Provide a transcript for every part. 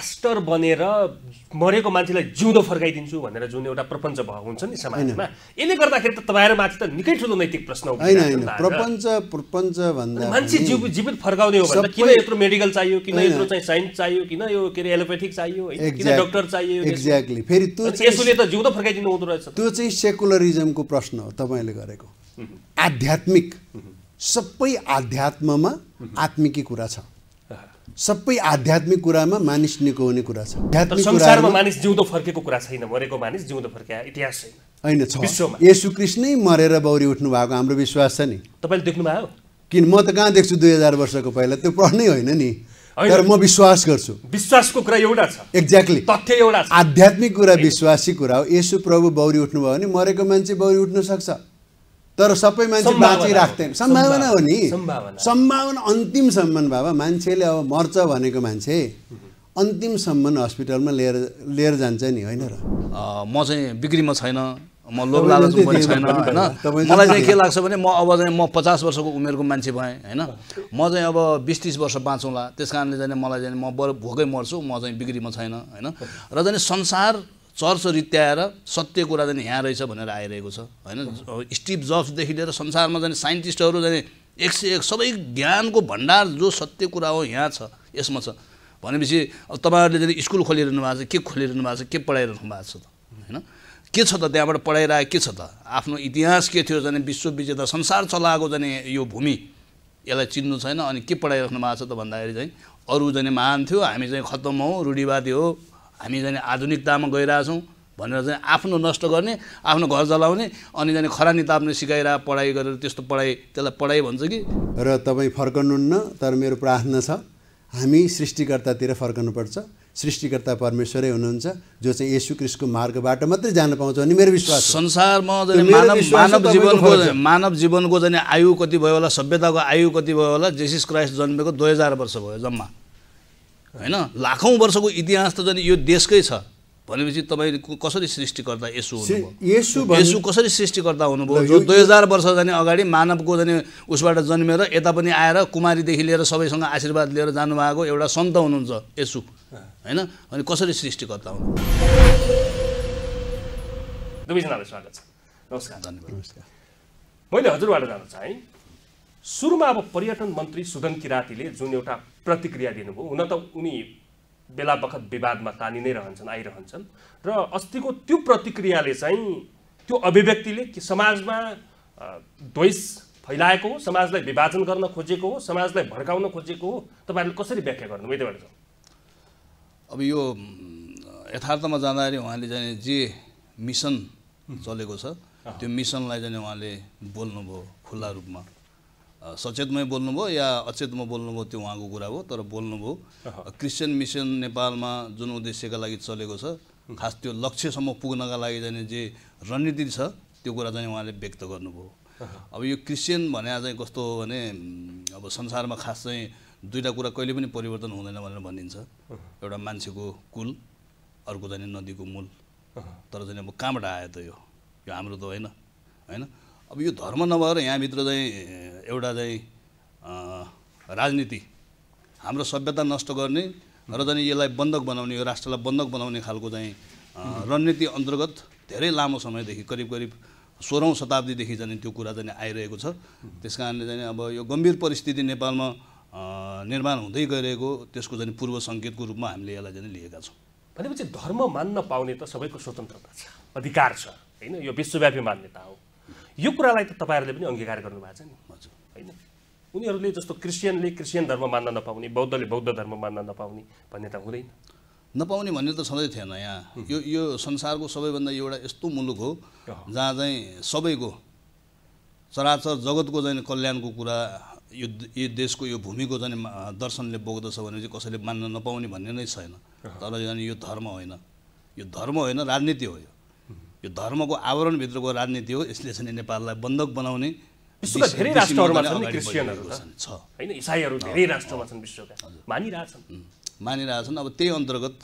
Pastor बनेर मरेको मान्छेलाई जिउँदो फर्काइदिन्छु भनेर जुन एउटा प्रपञ्च भएको हुन्छ नि समाजमा यसले गर्दाखेरि त तपाईँहरू माथि त निकै ठुलो नैतिक प्रश्न प्रपञ्च प्रपञ्च भन्दा मान्छे जीव जीवित फर्काउने हो भने किन यत्रो मेडिकल चाहियो किन यत्रो चाहिँ साइन्स चाहियो किन यो के अरे एलोपेथिक चाहियो किन डक्टर चाहियो एक्ज्याक्टली फेरि त्यो यसोले त जिउँदो फर्काइदिनु हुँदो रहेछ त्यो चाहिँ सेकुलरिजमको प्रश्न हो तपाईँले गरेको आध्यात्मिक सबै आध्यात्ममा आत्मिकी कुरा छ सबै आध्यात्मिक कुरामा मानिस निको हुने कुरा छ संसारमा मानिस जिउँदो फर्केको कुरा छैन मरेको मानिस जिउँदो इतिहास छैन होइन मरेर बौरी उठ्नु भएको हाम्रो विश्वास छ नि तपाईँले देख्नुभयो किन म त कहाँ देख्छु दुई हजार वर्षको पहिला त्यो प्रश्नै होइन नि तर म विश्वास गर्छु विश्वासको कुरा एउटा छ एक्ज्याक्टली तथ्य एउटा आध्यात्मिक कुरा विश्वासी कुरा हो यसो प्रभु बौरी उठ्नुभयो भने मरेको मान्छे बौरी उठ्न सक्छ तर सबै मान्छे बाँचिराख्दैन सम्भावना हो नि सम्भावना अन्तिमसम्म बाबा मान्छेले अब मर्छ भनेको मान्छे अन्तिमसम्म हस्पिटलमा लिएर लिएर जान्छ नि होइन र म चाहिँ बिक्रीमा छैन म लोभ लालच पनि छैन होइन मलाई चाहिँ के लाग्छ भने म अब चाहिँ म पचास वर्षको उमेरको मान्छे भएँ होइन म चाहिँ अब बिस तिस वर्ष बाँचौँला त्यस कारणले चाहिँ मलाई चाहिँ म बर भोकै मर्छु म चाहिँ बिक्रीमा छैन होइन र चाहिँ संसार चर्च रित्याएर सत्य कुरा जाने यहाँ रहेछ भनेर आइरहेको छ होइन स्टिभ जब्सदेखि लिएर संसारमा जाने साइन्टिस्टहरू जाने एक सय एक सबै ज्ञानको भण्डार जो सत्य कुरा हो यहाँ छ यसमा छ भनेपछि तपाईँहरूले जाने स्कुल खोलिरहनु भएको छ के खोलिरहनु भएको छ के पढाइरहनु भएको छ त होइन के छ त त्यहाँबाट पढाइरहेको के छ त आफ्नो इतिहास के थियो जाने विश्वविजेता संसार चलाएको जाने यो भूमि यसलाई चिन्नु छैन अनि के पढाइराख्नु भएको छ त भन्दाखेरि चाहिँ अरू जाने महान थियो हामी चाहिँ खत्तम हौँ रूढिवादी हो हामी जाने आधुनिकतामा गइरहेछौँ भनेर चाहिँ आफ्नो नष्ट गर्ने आफ्नो घर जलाउने अनि जाने खरानी ताप्ने सिकाएर पढाइ गरेर त्यस्तो पढाइ त्यसलाई पढाइ भन्छ कि र तपाईँ फर्कनुहुन्न तर मेरो प्रार्थना छ हामी सृष्टिकर्तातिर फर्कनुपर्छ सृष्टिकर्ता परमेश्वरै हुनुहुन्छ जो चाहिँ यसु क्रिस्टको मार्गबाट मात्रै जान पाउँछ भने मेरो विश्वास संसारमा मानव मानव जीवनको मानव जीवनको जाने आयु कति भयो होला सभ्यताको आयु कति भयो होला जेसिस क्राइस्ट जन्मेको दुई हजार वर्ष भयो जम्मा होइन लाखौँ वर्षको इतिहास त झन् यो देशकै छ भनेपछि तपाईँ कसरी सृष्टिकर्ता यसो हुनुभयो यसो कसरी सृष्टिकर्ता हुनुभयो जो दुई हजार वर्ष जाने अगाडि मानवको जाने उसबाट जन्मेर यता पनि आएर कुमारीदेखि लिएर सबैसँग आशीर्वाद लिएर जानुभएको एउटा सन्त हुनुहुन्छ यसो होइन अनि कसरी सृष्टिकर्ता हुनु दुवैजनालाई स्वागत छ नमस्कार धन्यवाद नमस्कार मैले हजुरबाट जान चाहेँ सुरुमा अब पर्यटन मन्त्री सुदन किरातीले जुन एउटा प्रतिक्रिया दिनुभयो हुन त उनी बेला बखत विवादमा तानि नै रहन्छन् आइरहन्छन् र अस्तिको त्यो प्रतिक्रियाले चाहिँ त्यो अभिव्यक्तिले कि समाजमा द्वेष फैलाएको हो समाजलाई विभाजन गर्न खोजेको हो समाजलाई भड्काउन खोजेको हो तपाईँहरूले कसरी व्याख्या गर्नुभयो त्योबाट अब यो यथार्थमा जाँदाखेरि उहाँले जाने जे मिसन चलेको छ त्यो मिसनलाई जाने उहाँले बोल्नुभयो खुल्ला रूपमा सचेतमै बोल्नुभयो या अचेतमा बोल्नुभयो त्यो उहाँको कुरा हो तर बोल्नुभयो क्रिस्चियन मिसन नेपालमा जुन उद्देश्यका लागि चलेको छ खास त्यो लक्ष्यसम्म पुग्नका लागि जाने जे रणनीति छ त्यो कुरा चाहिँ उहाँले व्यक्त गर्नुभयो अब यो क्रिस्चियन भने चाहिँ कस्तो हो भने अब संसारमा खास चाहिँ दुईवटा कुरा कहिले पनि परिवर्तन हुँदैन भनेर भनिन्छ एउटा मान्छेको कुल अर्को जाने नदीको मूल तर चाहिँ अब कहाँबाट आयो त यो यो हाम्रो त होइन होइन अब यो धर्म नभएर यहाँभित्र चाहिँ एउटा चाहिँ राजनीति हाम्रो सभ्यता नष्ट गर्ने र चाहिँ यसलाई बन्धक बनाउने यो राष्ट्रलाई बन्धक बनाउने खालको चाहिँ रणनीति अन्तर्गत धेरै लामो समयदेखि करिब करिब सोह्रौँ शताब्दीदेखि जाने त्यो कुरा चाहिँ आइरहेको छ त्यस कारणले चाहिँ अब यो गम्भीर परिस्थिति नेपालमा निर्माण हुँदै गइरहेको त्यसको चाहिँ पूर्व सङ्केतको रूपमा हामीले यसलाई चाहिँ लिएका छौँ भनेपछि धर्म मान्न पाउने त सबैको स्वतन्त्रता छ अधिकार छ होइन यो विश्वव्यापी मान्यता हो यो कुरालाई त तपाईँहरूले पनि अङ्गीकार गर्नुभएको छ नि हजुर होइन उनीहरूले जस्तो क्रिस्चियनले क्रिस्चियन धर्म मान्न नपाउने बौद्धले बौद्ध धर्म मान्न नपाउने भन्ने त हुँदैन नपाउने भन्ने त सधैँ थिएन यहाँ यो यो संसारको सबैभन्दा एउटा यस्तो मुलुक हो जहाँ चाहिँ सबैको चराचर जगतको चाहिँ कल्याणको कुरा यो यो देशको यो भूमिको चाहिँ दर्शनले बोक्दछ भने चाहिँ कसैले मान्न नपाउने भन्ने नै छैन तर यो धर्म होइन यो धर्म होइन राजनीति हो यो यो धर्मको आवरणभित्रको राजनीति हो यसले चाहिँ नेपाललाई बन्धक बनाउने विश्वका धेरै राष्ट्रहरूमा छन् क्रिस्चियनहरू छ होइन इसाईहरू धेरै राष्ट्रमा छन् विश्वका मानिरहेछन् मानिरहेछन् अब त्यही अन्तर्गत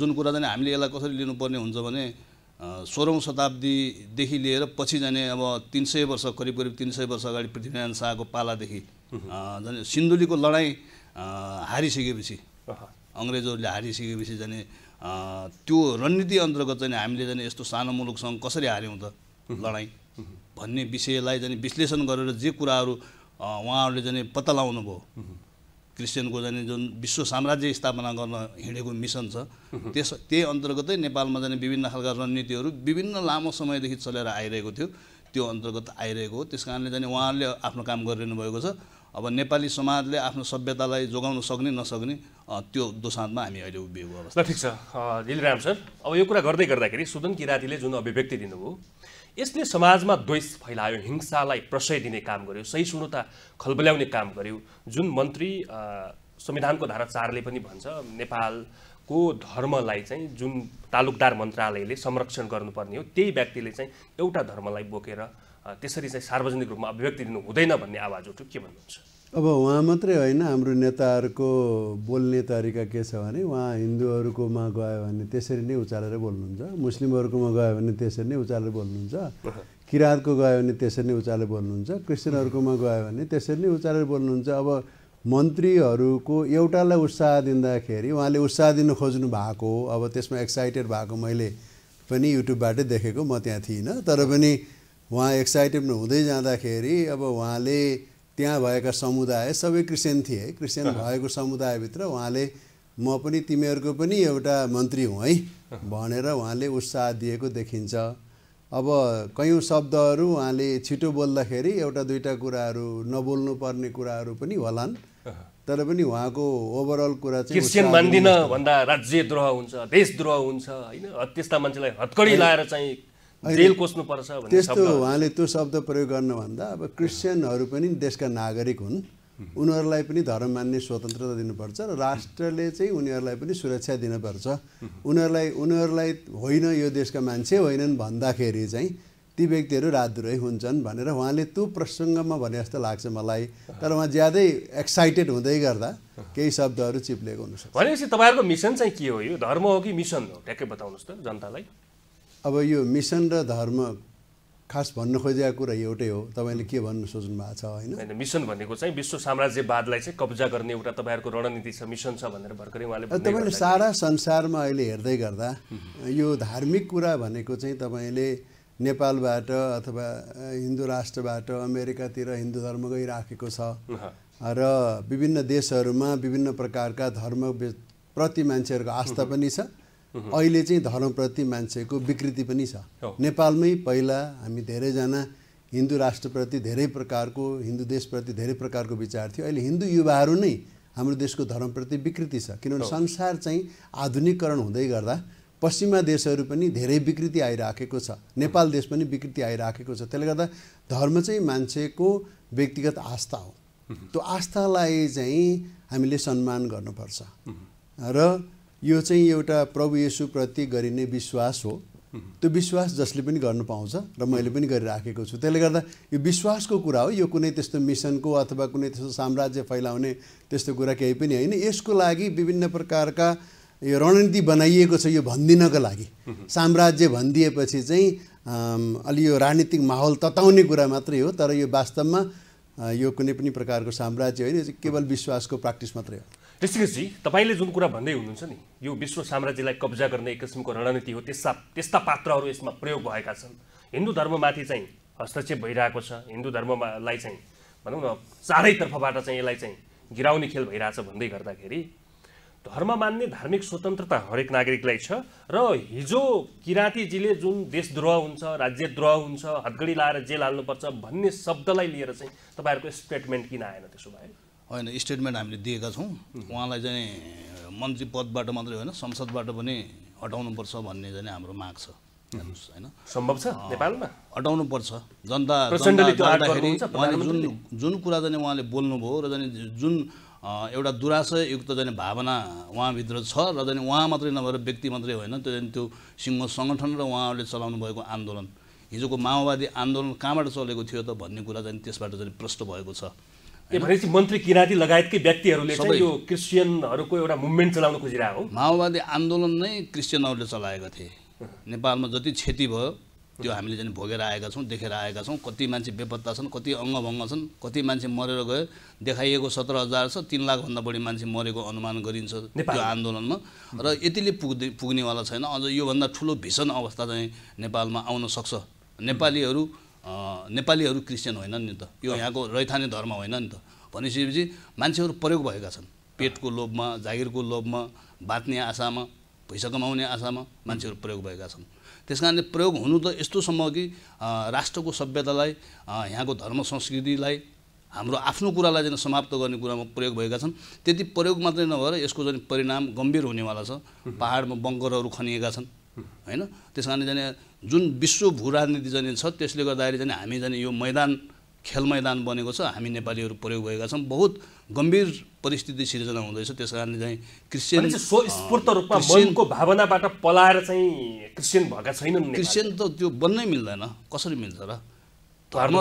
जुन कुरा चाहिँ हामीले यसलाई कसरी लिनुपर्ने हुन्छ भने सोह्रौँ शताब्दीदेखि लिएर पछि जाने अब तिन सय वर्ष करिब करिब तिन सय वर्ष अगाडि पृथ्वीनारायण शाहको पालादेखि झन् सिन्धुलीको लडाइँ हारिसकेपछि अङ्ग्रेजहरूले हारिसकेपछि जाने त्यो रणनीति अन्तर्गत चाहिँ हामीले चाहिँ यस्तो सानो मुलुकसँग कसरी हार्यौँ त लडाइँ भन्ने विषयलाई चाहिँ विश्लेषण गरेर जे कुराहरू उहाँहरूले चाहिँ पत्ता लगाउनु भयो क्रिस्चियनको जाने जुन विश्व साम्राज्य स्थापना गर्न हिँडेको मिसन छ त्यस त्यही अन्तर्गतै नेपालमा जाने विभिन्न खालका रणनीतिहरू विभिन्न लामो समयदेखि चलेर आइरहेको थियो त्यो अन्तर्गत आइरहेको हो त्यस कारणले चाहिँ उहाँहरूले आफ्नो काम गरिरहनु भएको छ अब नेपाली समाजले आफ्नो सभ्यतालाई जोगाउन सक्ने नसक्ने त्यो दोसाँतमा हामी अहिले उभिएको अवस्था ठिक छ लिलराम सर अब यो कुरा गर्दै गर्दाखेरि सुदन किरातीले जुन अभिव्यक्ति दिनुभयो यसले समाजमा द्वेष फैलायो हिंसालाई प्रशय दिने काम गर्यो सही सुनता खलबल्याउने काम गर्यो जुन मन्त्री संविधानको धारा चारले पनि भन्छ नेपालको धर्मलाई चाहिँ जुन तालुकदार मन्त्रालयले संरक्षण गर्नुपर्ने हो त्यही व्यक्तिले चाहिँ एउटा धर्मलाई बोकेर त्यसरी चाहिँ सार्वजनिक रूपमा अभिव्यक्ति दिनु हुँदैन भन्ने आवाज उठ्यो के भन्नुहुन्छ अब उहाँ मात्रै होइन हाम्रो नेताहरूको बोल्ने तरिका के छ भने उहाँ हिन्दूहरूकोमा गयो भने त्यसरी नै उचालेर बोल्नुहुन्छ मुस्लिमहरूकोमा गयो भने त्यसरी नै उचालेर बोल्नुहुन्छ किराँतको गयो भने त्यसरी नै उचालेर बोल्नुहुन्छ क्रिस्चियनहरूकोमा गयो भने त्यसरी नै उचालेर बोल्नुहुन्छ अब मन्त्रीहरूको एउटालाई उत्साह दिँदाखेरि उहाँले उत्साह दिन खोज्नु भएको अब त्यसमा एक्साइटेड भएको मैले पनि युट्युबबाटै देखेको म त्यहाँ थिइनँ तर पनि उहाँ एक्साइटेड हुँदै जाँदाखेरि अब उहाँले त्यहाँ भएका समुदाय सबै क्रिस्चियन थिए क्रिस्चियन भएको समुदायभित्र उहाँले म पनि तिमीहरूको पनि एउटा मन्त्री हुँ है भनेर उहाँले उत्साह दिएको देखिन्छ अब कयौँ शब्दहरू उहाँले छिटो बोल्दाखेरि एउटा दुईवटा कुराहरू नबोल्नु पर्ने कुराहरू पनि होलान् तर पनि उहाँको ओभरअल कुरा चाहिँ क्रिस्चियन मान्दिनँ भन्दा राज्यद्रोह हुन्छ देशद्रोह हुन्छ होइन त्यस्ता मान्छेलाई हत्कडी लाएर चाहिँ त्यस्तो उहाँले त्यो शब्द प्रयोग गर्नुभन्दा अब क्रिस्चियनहरू पनि देशका नागरिक हुन् उनीहरूलाई पनि धर्म मान्ने स्वतन्त्रता दिनुपर्छ र राष्ट्रले चाहिँ उनीहरूलाई पनि सुरक्षा दिनुपर्छ उनीहरूलाई उनीहरूलाई होइन यो देशका मान्छे होइनन् भन्दाखेरि चाहिँ ती व्यक्तिहरू रातद्रोही हुन्छन् भनेर उहाँले त्यो प्रसङ्गमा भने जस्तो लाग्छ मलाई तर उहाँ ज्यादै एक्साइटेड हुँदै गर्दा केही शब्दहरू चिप्लेको हुनुहुन्छ भनेपछि तपाईँहरूको मिसन चाहिँ के हो यो धर्म हो कि मिसन हो ठ्याक्कै बताउनुहोस् त जनतालाई अब यो मिसन र धर्म खास भन्न खोजेको कुरा एउटै हो तपाईँले के भन्नु सोच्नु भएको छ होइन होइन मिसन भनेको चाहिँ विश्व साम्राज्यवादलाई चाहिँ कब्जा गर्ने एउटा तपाईँहरूको रणनीति छ मिसन छ भनेर भर्खरै उहाँले तपाईँले सारा संसारमा अहिले हेर्दै गर्दा यो धार्मिक कुरा भनेको चाहिँ तपाईँले नेपालबाट अथवा हिन्दू राष्ट्रबाट अमेरिकातिर हिन्दू धर्म गइराखेको छ र विभिन्न देशहरूमा विभिन्न प्रकारका धर्म प्रति मान्छेहरूको आस्था पनि छ अहिले चाहिँ धर्मप्रति मान्छेको विकृति पनि छ नेपालमै पहिला हामी धेरैजना हिन्दू राष्ट्रप्रति धेरै प्रकारको हिन्दू देशप्रति धेरै प्रकारको विचार थियो अहिले हिन्दू युवाहरू नै हाम्रो देशको धर्मप्रति विकृति छ किनभने संसार चाहिँ आधुनिकरण हुँदै गर्दा पश्चिमा देशहरू पनि धेरै विकृति आइराखेको छ नेपाल देश पनि विकृति आइराखेको छ त्यसले गर्दा धर्म चाहिँ मान्छेको व्यक्तिगत आस्था हो त्यो आस्थालाई चाहिँ हामीले सम्मान गर्नुपर्छ र यो चाहिँ एउटा प्रभु येसुप्रति गरिने विश्वास हो त्यो विश्वास जसले पनि गर्नु पाउँछ र मैले पनि गरिराखेको छु त्यसले गर्दा यो विश्वासको कुरा हो यो कुनै त्यस्तो मिसनको अथवा कुनै त्यस्तो साम्राज्य फैलाउने त्यस्तो कुरा केही पनि होइन यसको लागि विभिन्न प्रकारका यो रणनीति बनाइएको छ यो भनिदिनको लागि साम्राज्य भनिदिएपछि चाहिँ अलि यो राजनीतिक माहौल तताउने कुरा मात्रै हो तर यो वास्तवमा यो कुनै पनि प्रकारको साम्राज्य होइन केवल विश्वासको प्र्याक्टिस मात्रै हो ऋषिकेशजी तपाईँले जुन कुरा भन्दै हुनुहुन्छ नि यो विश्व साम्राज्यलाई कब्जा गर्ने एक किसिमको रणनीति हो त्यस्ता त्यस्ता पात्रहरू यसमा प्रयोग भएका छन् हिन्दू धर्ममाथि चाहिँ हस्तक्षेप भइरहेको छ हिन्दू धर्मलाई चाहिँ भनौँ न चारैतर्फबाट चाहिँ यसलाई चाहिँ गिराउने खेल भइरहेछ भन्दै गर्दाखेरि धर्म मान्ने धार्मिक स्वतन्त्रता हरेक नागरिकलाई छ र हिजो किराँतीजीले जुन देशद्रोह हुन्छ राज्यद्रोह हुन्छ हतगडी लाएर जेल हाल्नुपर्छ भन्ने शब्दलाई लिएर चाहिँ तपाईँहरूको स्टेटमेन्ट किन आएन त्यसो भए होइन स्टेटमेन्ट हामीले दिएका छौँ उहाँलाई चाहिँ मन्त्री पदबाट मात्रै होइन संसदबाट पनि हटाउनुपर्छ भन्ने चाहिँ हाम्रो माग छ होइन सम्भव छ नेपालमा हटाउनुपर्छ जनता उहाँले जुन जुन कुरा चाहिँ उहाँले बोल्नुभयो र चाहिँ जुन एउटा दुराशयुक्त जाने भावना उहाँभित्र छ र चाहिँ उहाँ मात्रै नभएर व्यक्ति मात्रै होइन त्यो चाहिँ त्यो सिङ्गो सङ्गठन र उहाँहरूले चलाउनु भएको आन्दोलन हिजोको माओवादी आन्दोलन कहाँबाट चलेको थियो त भन्ने कुरा चाहिँ त्यसबाट चाहिँ प्रष्ट भएको छ भनेपछि मन्त्री किराँती लगायतकै व्यक्तिहरूले चाहिँ यो क्रिस्चियनहरूको एउटा मुभमेन्ट चलाउन खोजिरहेको हो माओवादी आन्दोलन नै क्रिस्चियनहरूले चलाएका थिए नेपालमा जति क्षति भयो त्यो हामीले चाहिँ भोगेर आएका छौँ देखेर आएका छौँ कति मान्छे बेपत्ता छन् कति अङ्गभङ्ग छन् कति मान्छे मरेर गयो देखाइएको सत्र हजार छ तिन लाखभन्दा बढी मान्छे मरेको अनुमान गरिन्छ त्यो आन्दोलनमा र यतिले पुग्दै पुग्नेवाला छैन अझ योभन्दा ठुलो भीषण अवस्था चाहिँ नेपालमा आउन सक्छ नेपालीहरू नेपालीहरू क्रिस्चियन होइनन् नि त यो यहाँको रैथाने धर्म होइन नि त भनिसकेपछि मान्छेहरू प्रयोग भएका छन् पेटको लोभमा जागिरको लोभमा बाँच्ने आशामा पैसा कमाउने आशामा मान्छेहरू प्रयोग भएका छन् त्यस कारणले प्रयोग हुनु त यस्तोसम्म कि राष्ट्रको सभ्यतालाई यहाँको धर्म संस्कृतिलाई हाम्रो आफ्नो कुरालाई चाहिँ समाप्त गर्ने कुरामा प्रयोग भएका छन् त्यति प्रयोग मात्रै नभएर यसको चाहिँ परिणाम गम्भीर हुनेवाला छ पाहाडमा बङ्करहरू खनिएका छन् होइन त्यस कारणले चाहिँ जुन विश्व भू राजनीति जाने छ त्यसले गर्दाखेरि चाहिँ हामी जाने यो मैदान खेल मैदान बनेको छ हामी नेपालीहरू प्रयोग भएका छौँ बहुत गम्भीर परिस्थिति सिर्जना हुँदैछ त्यस कारणले चाहिँ क्रिस्चियन स्वस्फूर्त रूपमा मनको भावनाबाट पलाएर चाहिँ क्रिस्चियन भएका छैनन् क्रिस्चियन त त्यो बन्नै मिल्दैन कसरी मिल्छ र धर्म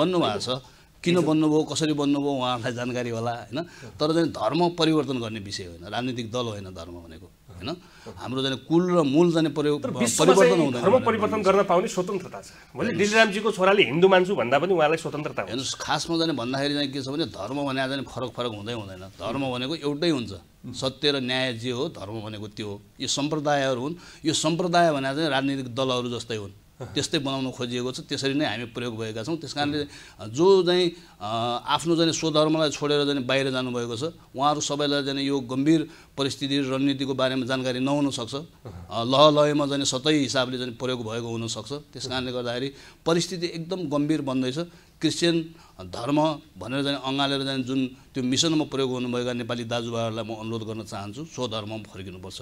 बन्नु भएको छ किन बन्नुभयो कसरी बन्नुभयो उहाँहरूलाई जानकारी होला होइन तर चाहिँ धर्म परिवर्तन गर्ने विषय होइन राजनीतिक दल होइन धर्म भनेको होइन हाम्रो जाने कुल र मूल जाने परिवर्तन हुँदैन धर्म परिवर्तन गर्न पाउने स्वतन्त्रता छ भोलि दिलरामजीको छोराले हिन्दू मान्छु भन्दा पनि उहाँलाई स्वतन्त्रता हेर्नुहोस् खासमा जाने भन्दाखेरि चाहिँ के छ भने धर्म भने आज फरक फरक हुँदै हुँदैन धर्म भनेको एउटै हुन्छ सत्य र न्याय जे हो धर्म भनेको त्यो हो यो सम्प्रदायहरू हुन् यो सम्प्रदाय भने चाहिँ राजनीतिक दलहरू जस्तै हुन् त्यस्तै बनाउन खोजिएको छ त्यसरी नै हामी प्रयोग भएका छौँ त्यस कारणले जो चाहिँ आफ्नो जाने स्वधर्मलाई छोडेर जाने बाहिर जानुभएको छ उहाँहरू सबैलाई जाने यो गम्भीर परिस्थिति रणनीतिको बारेमा जानकारी नहुनसक्छ लह लयमा जाने सतै हिसाबले जाने प्रयोग भएको हुनसक्छ त्यस कारणले गर्दाखेरि परिस्थिति एकदम गम्भीर बन्दैछ क्रिस्चियन धर्म भनेर जाने अँगालेर जाने जुन त्यो मिसनमा प्रयोग हुनुभएका नेपाली दाजुभाइहरूलाई म अनुरोध गर्न चाहन्छु स्वधर्ममा फर्किनुपर्छ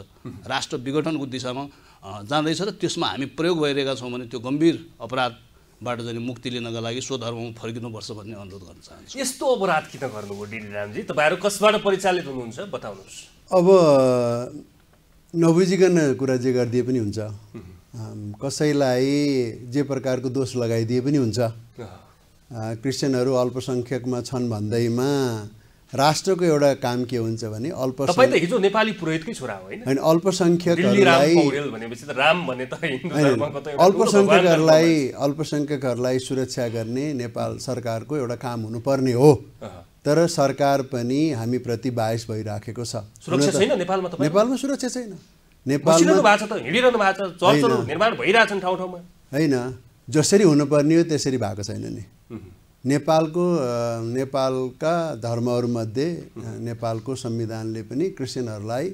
राष्ट्र विघटनको दिशामा जाँदैछ र त्यसमा हामी प्रयोग भइरहेका छौँ भने त्यो गम्भीर अपराधबाट चाहिँ मुक्ति लिनका लागि स्वधर्ममा फर्किनुपर्छ भन्ने अनुरोध गर्न चाहन्छु यस्तो अपराध किन गर्नुभयो डिडी रामजी तपाईँहरू कसबाट परिचालित हुनुहुन्छ बताउनुहोस् अब नबुझिकन कुरा जे गरिदिए पनि हुन्छ कसैलाई जे प्रकारको दोष लगाइदिए पनि हुन्छ क्रिस्चियनहरू अल्पसङ्ख्यकमा छन् भन्दैमा राष्ट्रको एउटा काम के हुन्छ भने अल्प त हिजो नेपाली पुरोहितकै छोरा होइन अल्पसङ्ख्यकहरूलाई अल्पसङ्ख्यकहरूलाई अल्पसङ्ख्यकहरूलाई सुरक्षा गर्ने नेपाल सरकारको एउटा काम हुनुपर्ने हो तर सरकार पनि हामीप्रति बायस भइराखेको छ नेपालमा सुरक्षा छैन नेपालमा होइन जसरी हुनुपर्ने हो त्यसरी भएको छैन नि नेपालको नेपालका धर्महरूमध्ये नेपालको संविधानले पनि क्रिस्चियनहरूलाई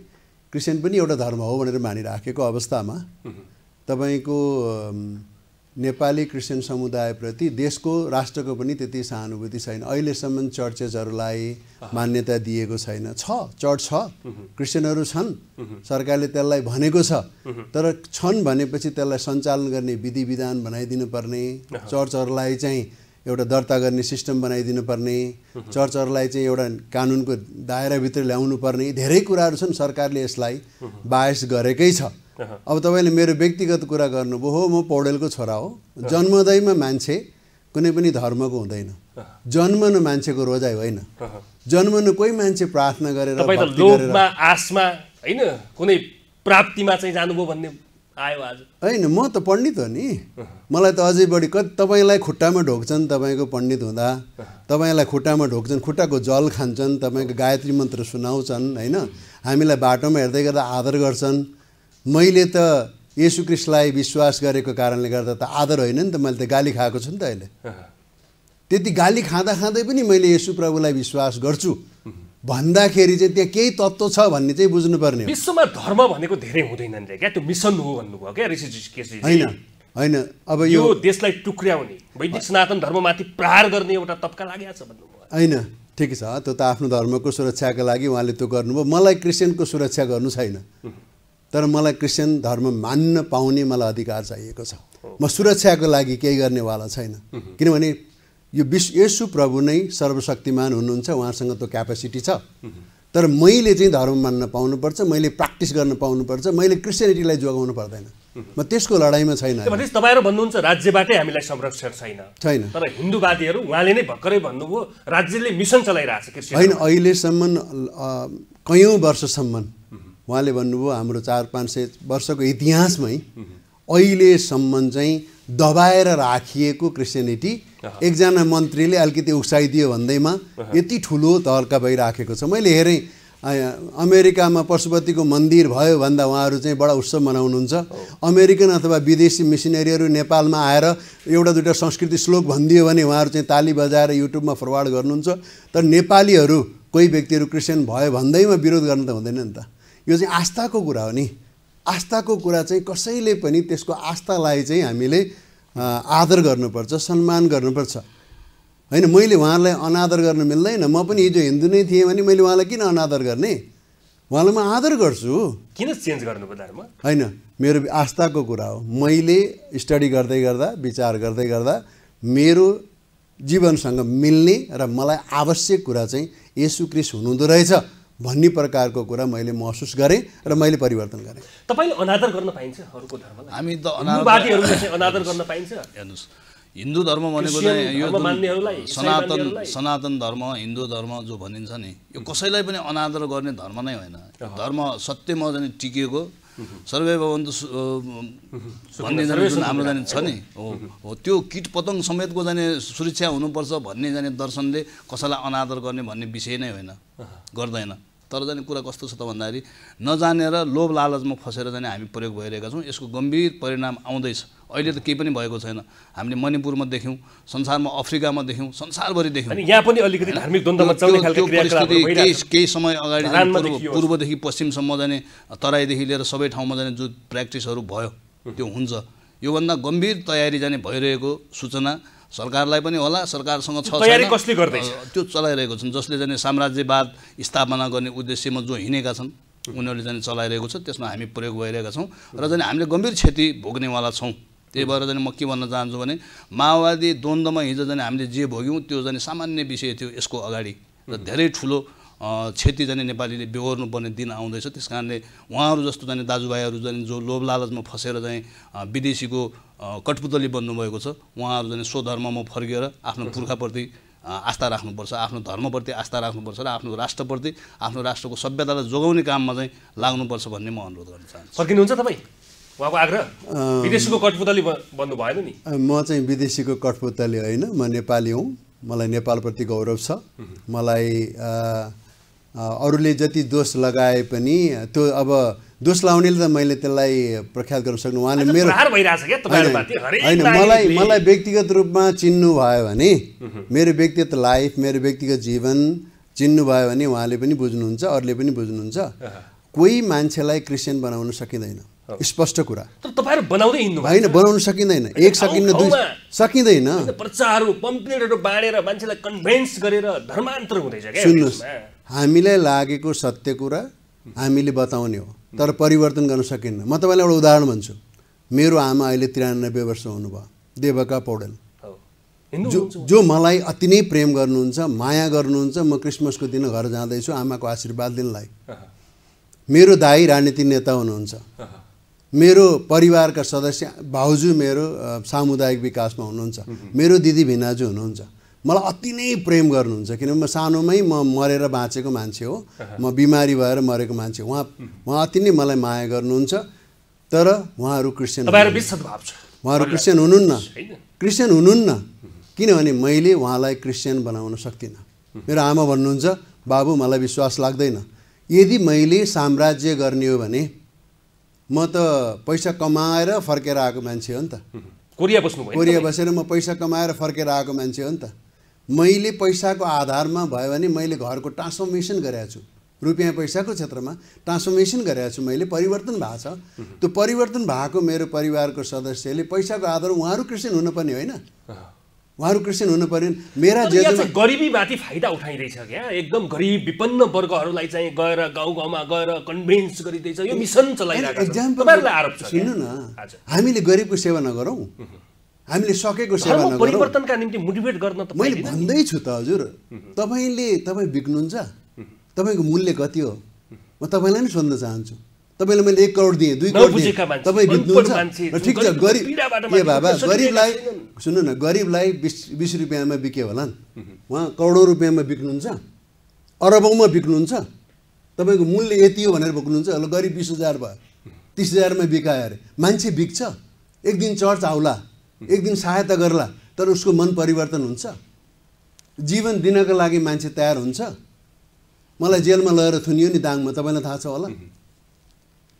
क्रिस्चियन पनि एउटा धर्म हो भनेर मानिराखेको अवस्थामा तपाईँको नेपाली क्रिस्चियन समुदायप्रति देशको राष्ट्रको पनि त्यति सहानुभूति छैन अहिलेसम्म चर्चेसहरूलाई मान्यता दिएको छैन छ चर्च छ क्रिस्चियनहरू छन् सरकारले त्यसलाई भनेको छ तर छन् भनेपछि त्यसलाई सञ्चालन गर्ने विधि विधान बनाइदिनु पर्ने चर्चहरूलाई चाहिँ एउटा दर्ता गर्ने सिस्टम बनाइदिनुपर्ने चर्चहरूलाई चाहिँ एउटा कानुनको दायराभित्र ल्याउनु पर्ने धेरै कुराहरू छन् सरकारले यसलाई बायस गरेकै छ अब तपाईँले मेरो व्यक्तिगत कुरा गर्नुभयो हो म पौडेलको छोरा हो जन्मदैमा मान्छे कुनै पनि धर्मको हुँदैन जन्मनु मान्छेको रोजाइ होइन जन्मनु कोही मान्छे प्रार्थना गरेर आशमा होइन कुनै प्राप्तिमा चाहिँ जानुभयो भन्ने होइन म त पण्डित हो नि मलाई त अझै बढी कति तपाईँलाई खुट्टामा ढोक्छन् तपाईँको पण्डित हुँदा तपाईँलाई खुट्टामा ढोक्छन् खुट्टाको जल खान्छन् तपाईँको गायत्री मन्त्र सुनाउँछन् होइन हामीलाई बाटोमा हेर्दै गर्दा आदर गर्छन् मैले त क्रिस्टलाई विश्वास गरेको कारणले गर्दा त आदर होइन नि त मैले त गाली खाएको छु नि त अहिले त्यति गाली खाँदा खाँदै पनि मैले यसु प्रभुलाई विश्वास गर्छु भन्दाखेरि चाहिँ त्यहाँ केही तत्त्व छ भन्ने चाहिँ बुझ्नुपर्ने हो विश्वमा धर्म भनेको धेरै हुँदैन हुँदैनन् क्या त्यो मिसन हो भन्नुभयो क्या ऋषि होइन होइन अब यो देशलाई टुक्र्याउने वैदिक सनातन धर्ममाथि प्रहार गर्ने एउटा तप्का लागेको छ भन्नुभयो होइन ठिक छ त्यो त आफ्नो धर्मको सुरक्षाको लागि उहाँले त्यो गर्नुभयो मलाई क्रिस्चियनको सुरक्षा गर्नु छैन तर मलाई क्रिस्चियन धर्म मान्न पाउने मलाई अधिकार चाहिएको छ म सुरक्षाको लागि केही गर्नेवाला छैन किनभने यो विश्व यसु प्रभु नै सर्वशक्तिमान हुनुहुन्छ उहाँसँग त्यो क्यापेसिटी छ तर मैले चाहिँ धर्म मान्न पाउनुपर्छ मैले प्र्याक्टिस गर्न पाउनुपर्छ मैले क्रिस्चियनिटीलाई जोगाउनु पर्दैन म त्यसको लडाइँमा छैन तपाईँहरू भन्नुहुन्छ राज्यबाटै हामीलाई संरक्षण छैन छैन तर हिन्दूवादीहरू उहाँले नै भर्खरै भन्नुभयो राज्यले मिसन चलाइरहेको छ होइन अहिलेसम्म कयौँ वर्षसम्म उहाँले भन्नुभयो हाम्रो चार पाँच सय वर्षको इतिहासमै अहिलेसम्म चाहिँ दबाएर राखिएको क्रिस्चियनिटी एकजना मन्त्रीले अलिकति उक्साइदियो भन्दैमा यति ठुलो तर्का भइराखेको छ मैले हेरेँ अमेरिकामा पशुपतिको मन्दिर भयो भन्दा उहाँहरू चाहिँ बडा उत्सव मनाउनुहुन्छ अमेरिकन अथवा विदेशी मिसिनेरीहरू नेपालमा आएर एउटा दुइटा संस्कृति श्लोक भनिदियो भने उहाँहरू चाहिँ ताली बजाएर युट्युबमा फरवार्ड गर्नुहुन्छ तर नेपालीहरू कोही व्यक्तिहरू क्रिस्चियन भयो भन्दैमा विरोध गर्नु त हुँदैन नि त यो चाहिँ आस्थाको कुरा हो नि आस्थाको कुरा चाहिँ कसैले पनि त्यसको आस्थालाई चाहिँ हामीले आदर गर्नुपर्छ सम्मान गर्नुपर्छ होइन मैले उहाँलाई अनादर गर्न मिल्दैन म पनि हिजो हिन्दू नै थिएँ भने मैले उहाँलाई किन अनादर गर्ने उहाँलाई म आदर गर्छु किन चेन्ज गर्नु होइन मेरो आस्थाको कुरा हो मैले स्टडी गर्दै गर्दा विचार गर्दै गर्दा मेरो जीवनसँग मिल्ने र मलाई आवश्यक कुरा चाहिँ यसु क्रिस हुनुहुँदो रहेछ भन्ने प्रकारको कुरा मैले महसुस गरेँ र मैले परिवर्तन गरेँ तपाईँले अनादर गर्न पाइन्छ अरूको धर्मलाई हामी त अनादर गर्न पाइन्छ हेर्नुहोस् हिन्दू धर्म भनेको चाहिँ यो सनातन सनातन धर्म हिन्दू धर्म जो भनिन्छ नि यो कसैलाई पनि अनादर गर्ने धर्म नै होइन धर्म सत्यमा जाने टिकेको सर्वे भवन्तु भन्ने जाने जुन हाम्रो जाने छ नि हो त्यो किट पतङ समेतको जाने सुरक्षा हुनुपर्छ भन्ने जाने दर्शनले कसैलाई अनादर गर्ने भन्ने विषय नै होइन गर्दैन तर जाने कुरा कस्तो छ त भन्दाखेरि नजानेर लोभ लालचमा फसेर जाने हामी प्रयोग भइरहेका छौँ यसको गम्भीर परिणाम आउँदैछ अहिले त केही पनि भएको छैन हामीले मणिपुरमा देख्यौँ संसारमा अफ्रिकामा देख्यौँ संसारभरि देख्यौँ यहाँ पनि अलिकति धार्मिक परिस्थिति केही केही समय अगाडि पूर्वदेखि पश्चिमसम्म जाने तराईदेखि लिएर सबै ठाउँमा जाने जो प्र्याक्टिसहरू भयो त्यो हुन्छ योभन्दा गम्भीर तयारी जाने भइरहेको सूचना सरकारलाई पनि होला सरकारसँग छ कसले त्यो चलाइरहेको छन् जसले जाने साम्राज्यवाद स्थापना गर्ने उद्देश्यमा जो हिँडेका छन् उनीहरूले जाने चलाइरहेको छ त्यसमा हामी प्रयोग भइरहेका छौँ र जाने हामीले गम्भीर क्षति भोग्नेवाला छौँ त्यही भएर चाहिँ म के भन्न चाहन्छु भने माओवादी द्वन्द्वमा हिजो झन् हामीले जे भोग्यौँ त्यो झन् सामान्य विषय थियो यसको अगाडि र धेरै ठुलो क्षति जाने नेपालीले बेहोर्नुपर्ने दिन आउँदैछ त्यस कारणले उहाँहरू जस्तो जाने दाजुभाइहरू जाने जो लोभ लालचमा फसेर चाहिँ विदेशीको कठपुतली बन्नुभएको छ उहाँहरू जाने स्वधर्ममा फर्किएर आफ्नो पुर्खाप्रति आस्था राख्नुपर्छ आफ्नो धर्मप्रति आस्था राख्नुपर्छ र आफ्नो राष्ट्रप्रति आफ्नो राष्ट्रको सभ्यतालाई जोगाउने काममा चाहिँ लाग्नुपर्छ भन्ने म अनुरोध गर्न चाहन्छु फर्किनुहुन्छ तपाईँ उहाँको आग्रह विदेशीको कठपुतली बन्नु भएन नि म चाहिँ विदेशीको कठपुतली होइन म नेपाली हुँ मलाई नेपालप्रति गौरव छ मलाई अरूले जति दोष लगाए पनि त्यो अब दोष लगाउनेले त मैले त्यसलाई प्रख्यात गर्न सक्नु उहाँले मेरो होइन मलाई मलाई व्यक्तिगत रूपमा चिन्नु भयो भने मेरो व्यक्तिगत लाइफ मेरो व्यक्तिगत जीवन चिन्नु भयो भने उहाँले पनि बुझ्नुहुन्छ अरूले पनि बुझ्नुहुन्छ कोही मान्छेलाई क्रिस्चियन बनाउन सकिँदैन स्पष्ट कुरा तपाईँहरू बनाउँदै हिँड्नु होइन बनाउनु सकिँदैन एक सकिन्न दुई सकिँदैन प्रचारहरू पम्प्लेटहरू बाँडेर मान्छेलाई कन्भिन्स गरेर धर्मान्तर हुँदैछ सुन्नुहोस् हामीलाई लागेको सत्य कुरा हामीले बताउने हो तर परिवर्तन गर्न सकिन्न म तपाईँलाई एउटा उदाहरण भन्छु मेरो आमा अहिले त्रियानब्बे वर्ष हुनुभयो देवका पौडेल जो जो मलाई अति नै प्रेम गर्नुहुन्छ माया गर्नुहुन्छ म क्रिसमसको दिन घर जाँदैछु आमाको आशीर्वाद दिनलाई मेरो दाई राजनीति नेता हुनुहुन्छ मेरो परिवारका सदस्य भाउजू मेरो सामुदायिक विकासमा हुनुहुन्छ मेरो दिदी भिनाजु हुनुहुन्छ मलाई अति नै प्रेम गर्नुहुन्छ किनभने म सानोमै म मरेर बाँचेको मान्छे हो म बिमारी भएर मरेको मान्छे उहाँ उहाँ अति नै मलाई माया गर्नुहुन्छ तर उहाँहरू क्रिस्चियन उहाँहरू क्रिस्चियन हुनुहुन्न क्रिस्चियन हुनुहुन्न किनभने मैले उहाँलाई क्रिस्चियन बनाउन सक्दिनँ मेरो आमा भन्नुहुन्छ बाबु मलाई विश्वास लाग्दैन यदि मैले साम्राज्य गर्ने हो भने म त पैसा कमाएर फर्केर आएको मान्छे हो नि त कोरिया बस्नु कोरिया बसेर म पैसा कमाएर फर्केर आएको मान्छे हो नि त मैले पैसाको आधारमा भयो भने मैले घरको ट्रान्सफर्मेसन गरेको छु रुपियाँ पैसाको क्षेत्रमा ट्रान्सफर्मेसन गरेको छु मैले परिवर्तन भएको छ त्यो परिवर्तन भएको मेरो परिवारको सदस्यले पैसाको आधार उहाँहरू क्रिस्चियन हुनुपर्ने होइन उहाँहरू क्रिस्चियन हुनु पर्यो मेरा गरिबी गरिबीमाथि फाइदा उठाइरहेछ क्या एकदम गरिब विपन्न वर्गहरूलाई चाहिँ गएर गाउँ गाउँमा गएर कन्भिन्स गरिँदैछ यो मिसन चलाइरहेको छ सुन्नु न हामीले गरिबको सेवा नगरौँ हामीले सकेको सेवा परिवर्तनका निम्ति मोटिभेट गर्न त मैले भन्दैछु त हजुर तपाईँले तपाईँ बिग्नुहुन्छ तपाईँको मूल्य कति हो म तपाईँलाई नै सोध्न चाहन्छु तपाईँलाई मैले एक करोड दिएँ दुई करोड दिएँ तपाईँ भित्नुहुन्छ ठिक छ गरिब ए बाबा गरिबलाई सुन्नु न गरिबलाई बिस बिस रुपियाँमा बिक्यो होला नि उहाँ करोडौँ रुपियाँमा बिक्नुहुन्छ अरबौँमा बिक्नुहुन्छ तपाईँको मूल्य यति हो भनेर बोक्नुहुन्छ होला गरिब बिस हजार भयो तिस हजारमा बिकायो अरे मान्छे बिक्छ एक दिन चर्च आउला एक दिन सहायता गर्ला तर उसको मन परिवर्तन हुन्छ जीवन दिनको लागि मान्छे तयार हुन्छ मलाई जेलमा लगेर थुनियो नि दाङमा तपाईँलाई थाहा छ होला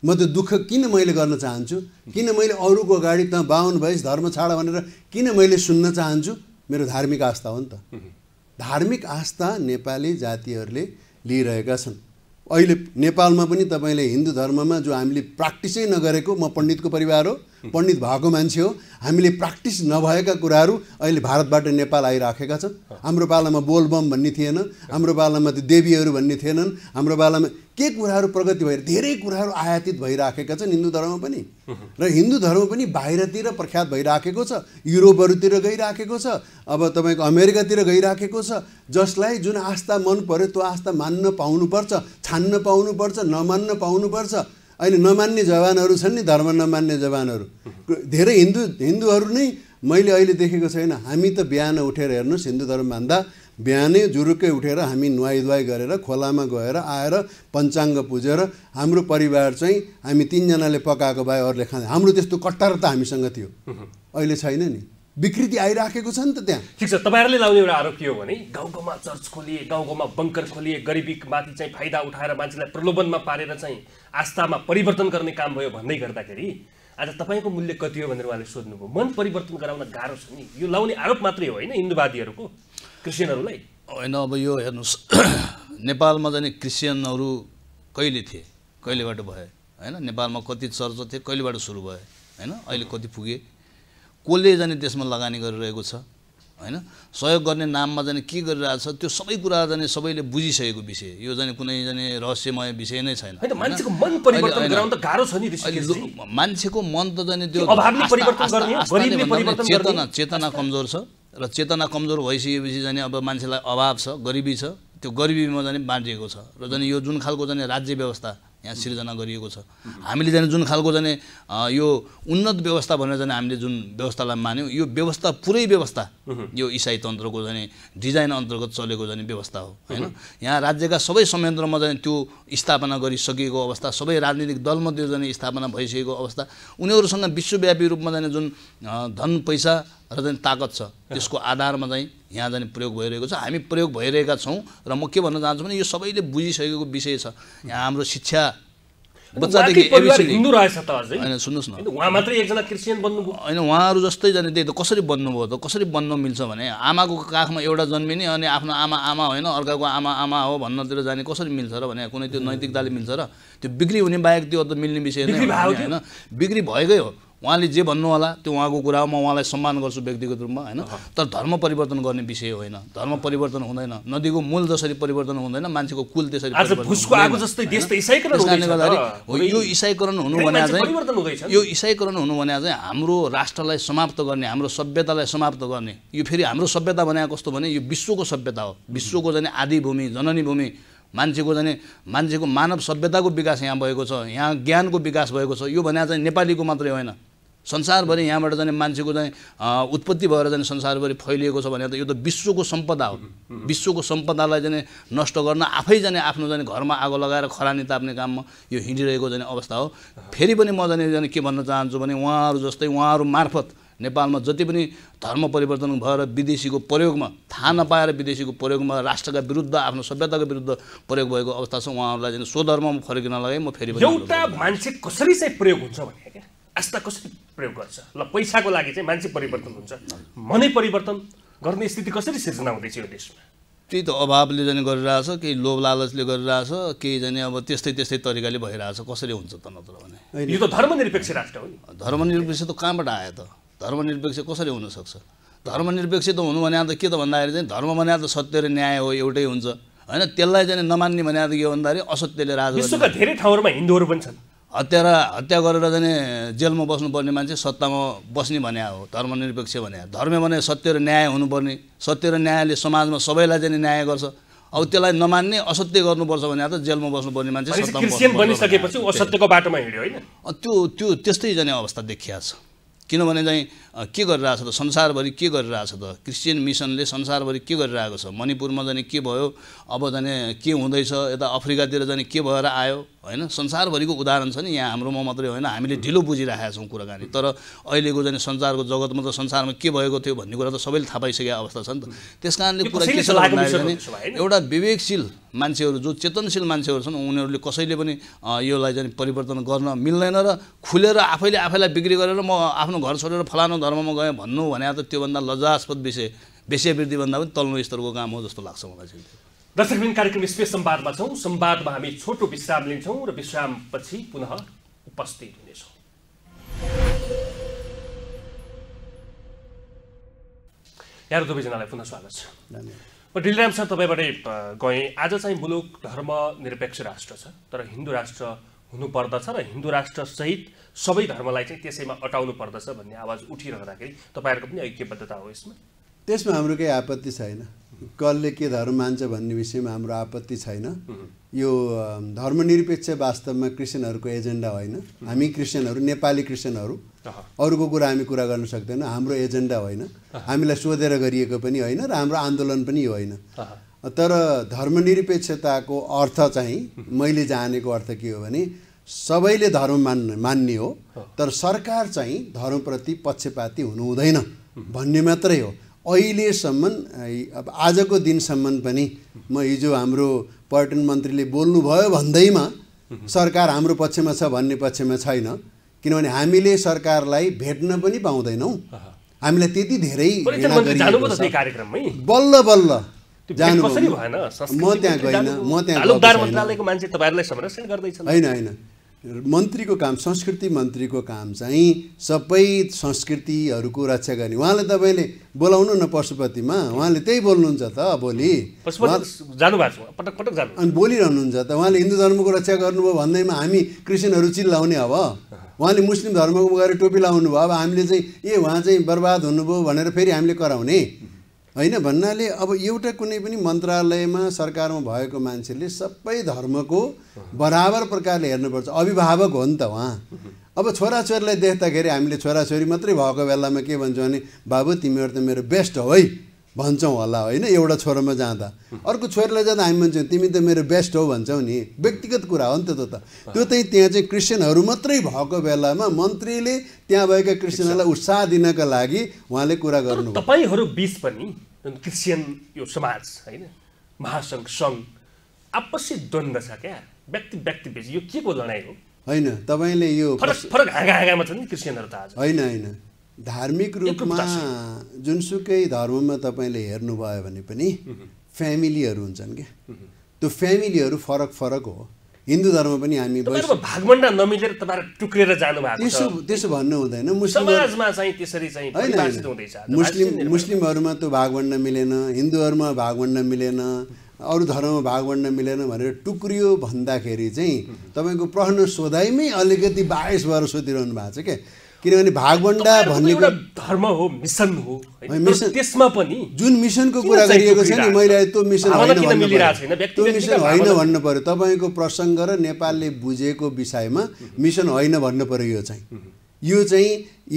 म त्यो दुःख किन मैले गर्न चाहन्छु किन मैले अरूको अगाडि त बाहुन भइस धर्म छाड भनेर किन मैले सुन्न चाहन्छु मेरो धार्मिक आस्था हो नि त धार्मिक आस्था नेपाली जातिहरूले लिइरहेका छन् अहिले नेपालमा पनि तपाईँले हिन्दू धर्ममा जो हामीले प्र्याक्टिसै नगरेको म पण्डितको परिवार हो पण्डित भएको मान्छे हो हामीले प्र्याक्टिस नभएका कुराहरू अहिले भारतबाट नेपाल आइराखेका छन् हाम्रो पालामा बोलबम भन्ने थिएन हाम्रो पालामा त्यो देवीहरू भन्ने थिएनन् हाम्रो पालामा के कुराहरू प्रगति भएर धेरै कुराहरू आयातित भइराखेका छन् हिन्दू धर्म पनि र हिन्दू धर्म पनि बाहिरतिर प्रख्यात भइराखेको छ युरोपहरूतिर गइराखेको छ अब तपाईँको अमेरिकातिर गइराखेको छ जसलाई जुन आस्था मन पर्यो त्यो आस्था मान्न पाउनुपर्छ छान्न पाउनुपर्छ नमान्न पाउनुपर्छ अहिले नमान्ने जवानहरू छन् नि धर्म नमान्ने जवानहरू धेरै हिन्दू हिन्दूहरू नै मैले अहिले देखेको छैन हामी त बिहान उठेर हेर्नुहोस् हिन्दू धर्म भन्दा बिहानै जुरुकै उठेर हामी नुहाइ धुवाई गरेर खोलामा गएर आएर पञ्चाङ्ग पुजेर हाम्रो परिवार चाहिँ हामी तिनजनाले पकाएको भए अरूले खाँदा हाम्रो त्यस्तो कट्टार त हामीसँग थियो अहिले छैन नि विकृति आइराखेको छ नि त त्यहाँ ठिक छ तपाईँहरूले लाउने एउटा आरोप के हो भने गाउँ गाउँमा चर्च खोलिए गाउँ गाउँमा बङ्कर खोलिए गरिबीमाथि चाहिँ फाइदा उठाएर मान्छेलाई प्रलोभनमा पारेर चाहिँ आस्थामा परिवर्तन गर्ने काम भयो भन्दै गर्दाखेरि आज तपाईँको मूल्य कति हो भनेर उहाँले सोध्नुभयो मन परिवर्तन गराउन गाह्रो छ नि यो लाउने आरोप मात्रै हो होइन हिन्दूवादीहरूको क्रिस्चियनहरूलाई होइन अब यो हेर्नुहोस् नेपालमा जाने क्रिस्चियनहरू कहिले थिए कहिलेबाट भए होइन नेपालमा कति चर्च थिए कहिलेबाट सुरु भए होइन अहिले कति पुगे कसले जाने त्यसमा लगानी गरिरहेको छ होइन सहयोग गर्ने नाममा जाने के गरिरहेको छ त्यो सबै कुरा जाने सबैले बुझिसकेको विषय यो जाने कुनै जाने रहस्यमय विषय नै छैन मान्छेको मन त जाने त्यो चेतना चेतना कमजोर छ र चेतना कमजोर भइसकेपछि जाने अब मान्छेलाई अभाव छ गरिबी छ त्यो गरिबीमा जाने बाँडिएको छ र जाने यो जुन खालको जाने राज्य व्यवस्था यहाँ सिर्जना गरिएको छ हामीले जाने जुन खालको जाने यो उन्नत व्यवस्था भनेर जाने हामीले जुन व्यवस्थालाई मान्यौँ यो व्यवस्था पुरै व्यवस्था यो इसाई तन्त्रको जाने डिजाइन अन्तर्गत चलेको जाने व्यवस्था हो होइन यहाँ राज्यका सबै संयन्त्रमा जाने त्यो स्थापना गरिसकेको अवस्था सबै राजनीतिक दलमध्ये जाने स्थापना भइसकेको अवस्था उनीहरूसँग विश्वव्यापी रूपमा जाने जुन धन पैसा र चाहिँ ताकत छ त्यसको आधारमा चाहिँ यहाँ जाने प्रयोग भइरहेको छ हामी प्रयोग भइरहेका छौँ र म के भन्न चाहन्छु भने यो सबैले बुझिसकेको विषय छ यहाँ हाम्रो शिक्षा होइन सुन्नुहोस् न होइन उहाँहरू जस्तै जाने त्यही त कसरी बन्नुभयो त कसरी बन्न मिल्छ भने आमाको काखमा एउटा जन्मिने अनि आफ्नो आमा आमा होइन अर्काको आमा आमा हो भन्नतिर जाने कसरी मिल्छ र भने कुनै त्यो नैतिकताले मिल्छ र त्यो बिक्री हुने बाहेक त्यो त मिल्ने विषय नै होइन बिक्री भएकै हो उहाँले जे भन्नु होला त्यो उहाँको कुरा हो म उहाँलाई सम्मान गर्छु व्यक्तिगत रूपमा होइन तर धर्म परिवर्तन गर्ने विषय होइन धर्म परिवर्तन हुँदैन नदीको मूल जसरी परिवर्तन हुँदैन मान्छेको कुल त्यसरी त्यस कारणले गर्दाखेरि हो यो इसाईकरण हुनु भने चाहिँ यो इसाईकरण हुनु भने चाहिँ हाम्रो राष्ट्रलाई समाप्त गर्ने हाम्रो सभ्यतालाई समाप्त गर्ने यो फेरि हाम्रो सभ्यता भने कस्तो भने यो विश्वको सभ्यता हो विश्वको जाने आदिभूमि भूमि जननी भूमि मान्छेको जाने मान्छेको मानव सभ्यताको विकास यहाँ भएको छ यहाँ ज्ञानको विकास भएको छ यो भने चाहिँ नेपालीको मात्रै होइन संसारभरि यहाँबाट जाने मान्छेको चाहिँ उत्पत्ति भएर जाने संसारभरि फैलिएको छ भने त यो त विश्वको सम्पदा हो विश्वको सम्पदालाई जाने नष्ट गर्न आफै जाने आफ्नो जाने घरमा आगो लगाएर खरानी ताप्ने काममा यो हिँडिरहेको जाने अवस्था हो फेरि पनि म जाने जाने के भन्न चाहन्छु भने उहाँहरू जस्तै उहाँहरू मार्फत नेपालमा जति पनि धर्म परिवर्तन भएर विदेशीको प्रयोगमा थाहा नपाएर विदेशीको प्रयोगमा राष्ट्रका विरुद्ध आफ्नो सभ्यताको विरुद्ध प्रयोग भएको अवस्था छ उहाँहरूलाई स्वधर्ममा फर्किन लगाएँ म फेरि एउटा मान्छे कसरी चाहिँ प्रयोग हुन्छ भने क्या आस्था कसरी प्रयोग गर्छ ल पैसाको लागि चाहिँ मान्छे परिवर्तन हुन्छ मनै परिवर्तन गर्ने स्थिति कसरी सिर्जना हुँदैछ यो देशमा त्यही त अभावले जाने गरिरहेछ केही लोभ लालचले गरिरहेछ केही जाने अब त्यस्तै त्यस्तै तरिकाले भइरहेछ कसरी हुन्छ त नत्र भने यो त धर्मनिरपेक्ष राष्ट्र हो नि धर्मनिरपेक्ष त कहाँबाट आयो त धर्मनिरपेक्ष कसरी हुनसक्छ धर्मनिरपेक्ष त हुनु भने त के त भन्दाखेरि चाहिँ धर्म भने त सत्य र न्याय हो एउटै हुन्छ होइन त्यसलाई चाहिँ नमान्ने भने त के हो भन्दाखेरि असत्यले राज धेरै ठाउँहरूमा हिन्दूहरू पनि छन् हत्या र हत्या गरेर चाहिँ जेलमा बस्नुपर्ने मान्छे सत्तामा बस्ने भने हो धर्मनिरपेक्ष भने धर्म भने सत्य र न्याय हुनुपर्ने सत्य र न्यायले समाजमा सबैलाई चाहिँ न्याय गर्छ अब त्यसलाई नमान्ने असत्य गर्नुपर्छ भने त जेलमा बस्नुपर्ने मान्छे बनिसकेपछि असत्यको बाटोमा हिँड्यो होइन त्यो त्यो त्यस्तै जाने अवस्था देखिया छ किनभने चाहिँ के छ त संसारभरि के गरिरहेछ त क्रिस्चियन मिसनले संसारभरि के गरिरहेको छ मणिपुरमा जाने के भयो अब जाने के हुँदैछ यता अफ्रिकातिर जाने के भएर आयो होइन संसारभरिको उदाहरण छ नि यहाँ हाम्रोमा मात्रै होइन हामीले ढिलो बुझिरहेका छौँ कुराकानी तर अहिलेको जाने संसारको जगतमा त संसारमा के भएको थियो भन्ने कुरा त सबैले थाहा पाइसकेको अवस्था छ नि त त्यस कारणले कुरा के छ भने एउटा विवेकशील मान्छेहरू जो चेतनशील मान्छेहरू छन् उनीहरूले कसैले पनि योलाई जाने परिवर्तन गर्न मिल्दैन र खुलेर आफैले आफैलाई बिक्री गरेर म आफ्नो घर छोडेर फलानु धर्ममा गएँ भन्नु भने त त्योभन्दा लजास्पद विषय विषयवृद्धिभन्दा पनि तल्लो स्तरको काम हो जस्तो लाग्छ मलाई चाहिँ दर्शकबिन कार्यक्रम स्पेस संवादमा छौँ संवादमा हामी छोटो विश्राम लिन्छौँ र विश्रामपछि पुनः उपस्थित हुनेछौँ यहाँ दुवैजनालाई पुनः स्वागत छ म डिलराम सर तपाईँबाटै गएँ आज चाहिँ मुलुक धर्म निरपेक्ष राष्ट्र छ तर हिन्दू राष्ट्र हुनुपर्दछ र हिन्दू राष्ट्र सहित सबै धर्मलाई चाहिँ त्यसैमा अटाउनु पर्दछ भन्ने आवाज उठिरहँदाखेरि तपाईँहरूको पनि ऐक्यबद्धता हो यसमा त्यसमा हाम्रो केही आपत्ति छैन कसले के धर्म मान्छ भन्ने विषयमा हाम्रो आपत्ति छैन यो धर्मनिरपेक्ष वास्तवमा क्रिस्चियनहरूको एजेन्डा होइन हामी क्रिस्चियनहरू नेपाली क्रिस्चियनहरू अरूको कुरा हामी कुरा गर्न सक्दैनौँ हाम्रो एजेन्डा होइन हामीलाई सोधेर गरिएको पनि होइन र हाम्रो आन्दोलन पनि यो होइन तर धर्मनिरपेक्षताको अर्थ चाहिँ मैले जानेको अर्थ के हो भने सबैले धर्म मान् मान्ने हो तर सरकार चाहिँ धर्मप्रति पक्षपाती हुनु हुँदैन भन्ने मात्रै हो अहिलेसम्म अब आजको दिनसम्म पनि म हिजो हाम्रो पर्यटन मन्त्रीले बोल्नुभयो भन्दैमा सरकार हाम्रो पक्षमा छ भन्ने पक्षमा छैन किनभने हामीले सरकारलाई भेट्न पनि पाउँदैनौँ हामीलाई त्यति धेरै बल्ल बल्ल जानु म त्यहाँ गइनँ म त्यहाँ होइन होइन मन्त्रीको काम संस्कृति मन्त्रीको काम चाहिँ सबै संस्कृतिहरूको रक्षा गर्ने उहाँले तपाईँले बोलाउनु न पशुपतिमा उहाँले त्यही बोल्नुहुन्छ त भोलि जानुभएको अनि बोलिरहनुहुन्छ त उहाँले हिन्दू धर्मको रक्षा गर्नुभयो भन्दैमा हामी क्रिस्चियनहरू चिल्लाउने अब उहाँले मुस्लिम धर्मको गएर टोपी लाउनु भयो अब हामीले चाहिँ ए उहाँ चाहिँ बर्बाद हुनुभयो भनेर फेरि हामीले कराउने होइन भन्नाले अब एउटा कुनै पनि मन्त्रालयमा सरकारमा भएको मान्छेले सबै धर्मको बराबर प्रकारले हेर्नुपर्छ अभिभावक हो नि त उहाँ अब छोराछोरीलाई देख्दाखेरि हामीले छोराछोरी मात्रै भएको बेलामा के भन्छौँ भने बाबु तिमीहरू त मेरो बेस्ट हो है भन्छौँ होला होइन एउटा छोरामा जाँदा अर्को छोरीलाई जाँदा हामी भन्छौँ तिमी त मेरो बेस्ट हो भन्छौ नि व्यक्तिगत कुरा हो नि त त्यो त त्यो चाहिँ त्यहाँ चाहिँ क्रिस्चियनहरू मात्रै भएको बेलामा मन्त्रीले त्यहाँ भएका क्रिस्चियनहरूलाई उत्साह दिनका लागि उहाँले कुरा गर्नु तपाईँहरू बिच पनि क्रिस्चियन यो समाज होइन महासङ्घ सङ्घ आपसी द्वन्द छ क्या व्यक्ति व्यक्ति बिच यो के को लडाइँ हो होइन तपाईँले यो फरक फरक हाँगा हाँगामा छन् क्रिस्चियनहरू त आज होइन होइन धार्मिक रूपमा जुनसुकै धर्ममा तपाईँले हेर्नुभयो भने पनि फ्यामिलीहरू हुन्छन् क्या त्यो फ्यामिलीहरू फरक फरक हो हिन्दू धर्म पनि हामी भागमण्डा नमिलेर तपाईँहरू टुक्रेर जानुभएको त्यसो त्यसो भन्नु हुँदैन समाजमा चाहिँ त्यसरी चाहिँ होइन मुस्लिम मुस्लिमहरूमा त्यो भागमण्डा मिलेन हिन्दूहरूमा भागमण्डा मिलेन अरू धर्ममा भागवण्ड मिलेन भनेर टुक्रियो भन्दाखेरि चाहिँ तपाईँको प्रश्न सोधाइमै अलिकति बाइस भएर सोधिरहनु भएको छ क्या किनभने भागभन्डा भन्ने धर्म हो मिसन हो मिसन त्यसमा पनि जुन मिसनको कुरा गरिएको छ नि मैले त्यो मिसन त्यो मिसन होइन भन्नु पऱ्यो तपाईँको प्रसङ्ग र नेपालले बुझेको विषयमा मिसन होइन भन्नु पऱ्यो यो चाहिँ यो चाहिँ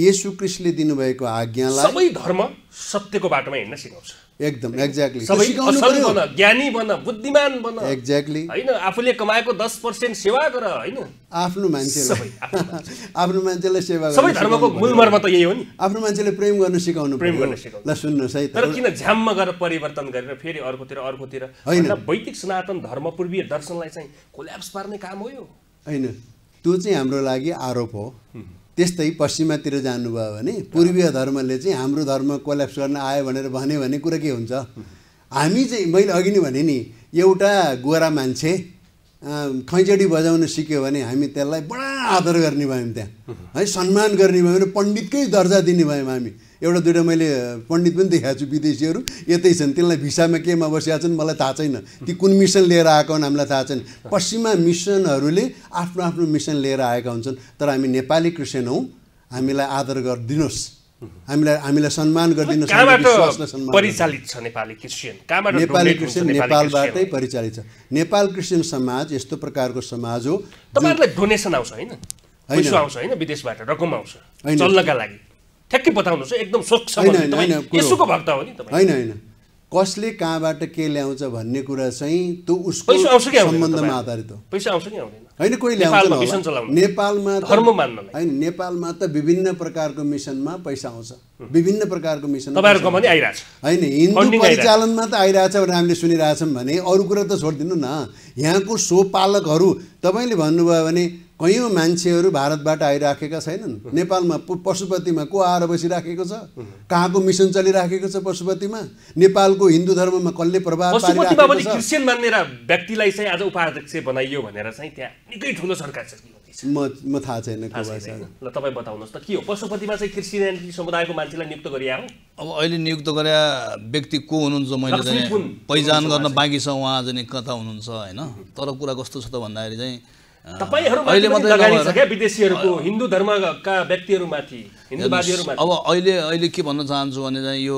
यशु क्रिस्टले दिनुभएको आज्ञालाई सबै धर्म सत्यको बाटोमा हिँड्न सिकाउँछ एकदम एक्ज्याक्टली असल बन ज्ञानी बन बुद्धिमान बन एक्ज्याक्टली होइन आफूले कमाएको दस पर्सेन्ट सेवा गर होइन आफ्नो मान्छेलाई आफ्नो मान्छेलाई सेवा सबै धर्मको मूल मर्म त यही हो नि आफ्नो मान्छेले प्रेम गर्न सिकाउनु प्रेम गर्न सिकाउनु ल सुन्नुहोस् है तर किन झ्याममा गएर परिवर्तन गरेर फेरि अर्कोतिर अर्कोतिर होइन वैदिक सनातन धर्म पूर्वीय दर्शनलाई चाहिँ कोल्याप्स पार्ने काम हो यो होइन त्यो चाहिँ हाम्रो लागि आरोप हो त्यस्तै पश्चिमातिर जानुभयो भने पूर्वीय धर्मले चाहिँ हाम्रो धर्म कोल्याप्स गर्न आयो भनेर भन्यो भने कुरा के हुन्छ हामी चाहिँ मैले अघि नै भने नि एउटा गोरा मान्छे खैँचडी बजाउन सिक्यो भने हामी त्यसलाई बडा आदर गर्ने भयौँ त्यहाँ है सम्मान गर्ने भयो भने पण्डितकै दर्जा दिने भयौँ हामी एउटा दुइटा मैले पण्डित पनि देखाएको छु विदेशीहरू यतै छन् तिनलाई भिसामा केमा बसिरहेको छन् मलाई थाहा छैन ती कुन मिसन लिएर आएका हुन् हामीलाई थाहा छैन पश्चिमा मिसनहरूले आफ्नो आफ्नो मिसन लिएर आएका हुन्छन् तर हामी नेपाली क्रिस्चियन हौँ हामीलाई आदर गरिदिनुहोस् Mm-hmm. हामीलाई हामीलाई सम्मान गरिदिनु परिचालित छ नेपाली क्रिस्चियन नेपाली क्रिस्चियन नेपालबाटै परिचालित छ नेपाल क्रिस्चियन समाज यस्तो प्रकारको समाज हो तपाईँहरूलाई डोनेसन आउँछ होइन पैसा आउँछ होइन विदेशबाट रकम आउँछ चल्नका लागि ठ्याक्कै बताउनुहोस् एकदम स्वच्छ होइन होइन होइन कसले कहाँबाट के ल्याउँछ भन्ने कुरा चाहिँ त्यो उसको सम्बन्धमा आधारित हो पैसा आउँछ कि होइन कोही ल्याउँछ नेपालमा होइन नेपालमा त विभिन्न प्रकारको मिसनमा पैसा आउँछ विभिन्न प्रकारको मिसन होइन हिन्दू परिचालनमा त आइरहेछ भनेर हामीले सुनिरहेछौँ भने अरू कुरा त छोडिदिनु न यहाँको सो पालकहरू तपाईँले भन्नुभयो भने कैयौँ मान्छेहरू भारतबाट आइराखेका छैनन् नेपालमा पशुपतिमा को आएर बसिराखेको छ कहाँको मिसन चलिराखेको छ पशुपतिमा नेपालको हिन्दू धर्ममा कसले प्रभाव पारिराखेको छ क्रिस्चियन मानेर व्यक्तिलाई चाहिँ आज उपाध्यक्ष बनाइयो भनेर चाहिँ त्यहाँ निकै ठुलो सरकार म म थाहा छैन ल तपाईँ बताउनुहोस् त के हो पशुपतिमा चाहिँ क्रिस्चियनिटी समुदायको मान्छेलाई नियुक्त गरिया हो अब अहिले नियुक्त गरे व्यक्ति को हुनुहुन्छ मैले चाहिँ पहिचान गर्न बाँकी छ उहाँ चाहिँ कता हुनुहुन्छ होइन तर कुरा कस्तो छ त भन्दाखेरि चाहिँ विदेशीहरूको हिन्दू धर्मका व्यक्तिहरूमाथि अब अहिले अहिले के भन्न चाहन्छु भने चाहिँ यो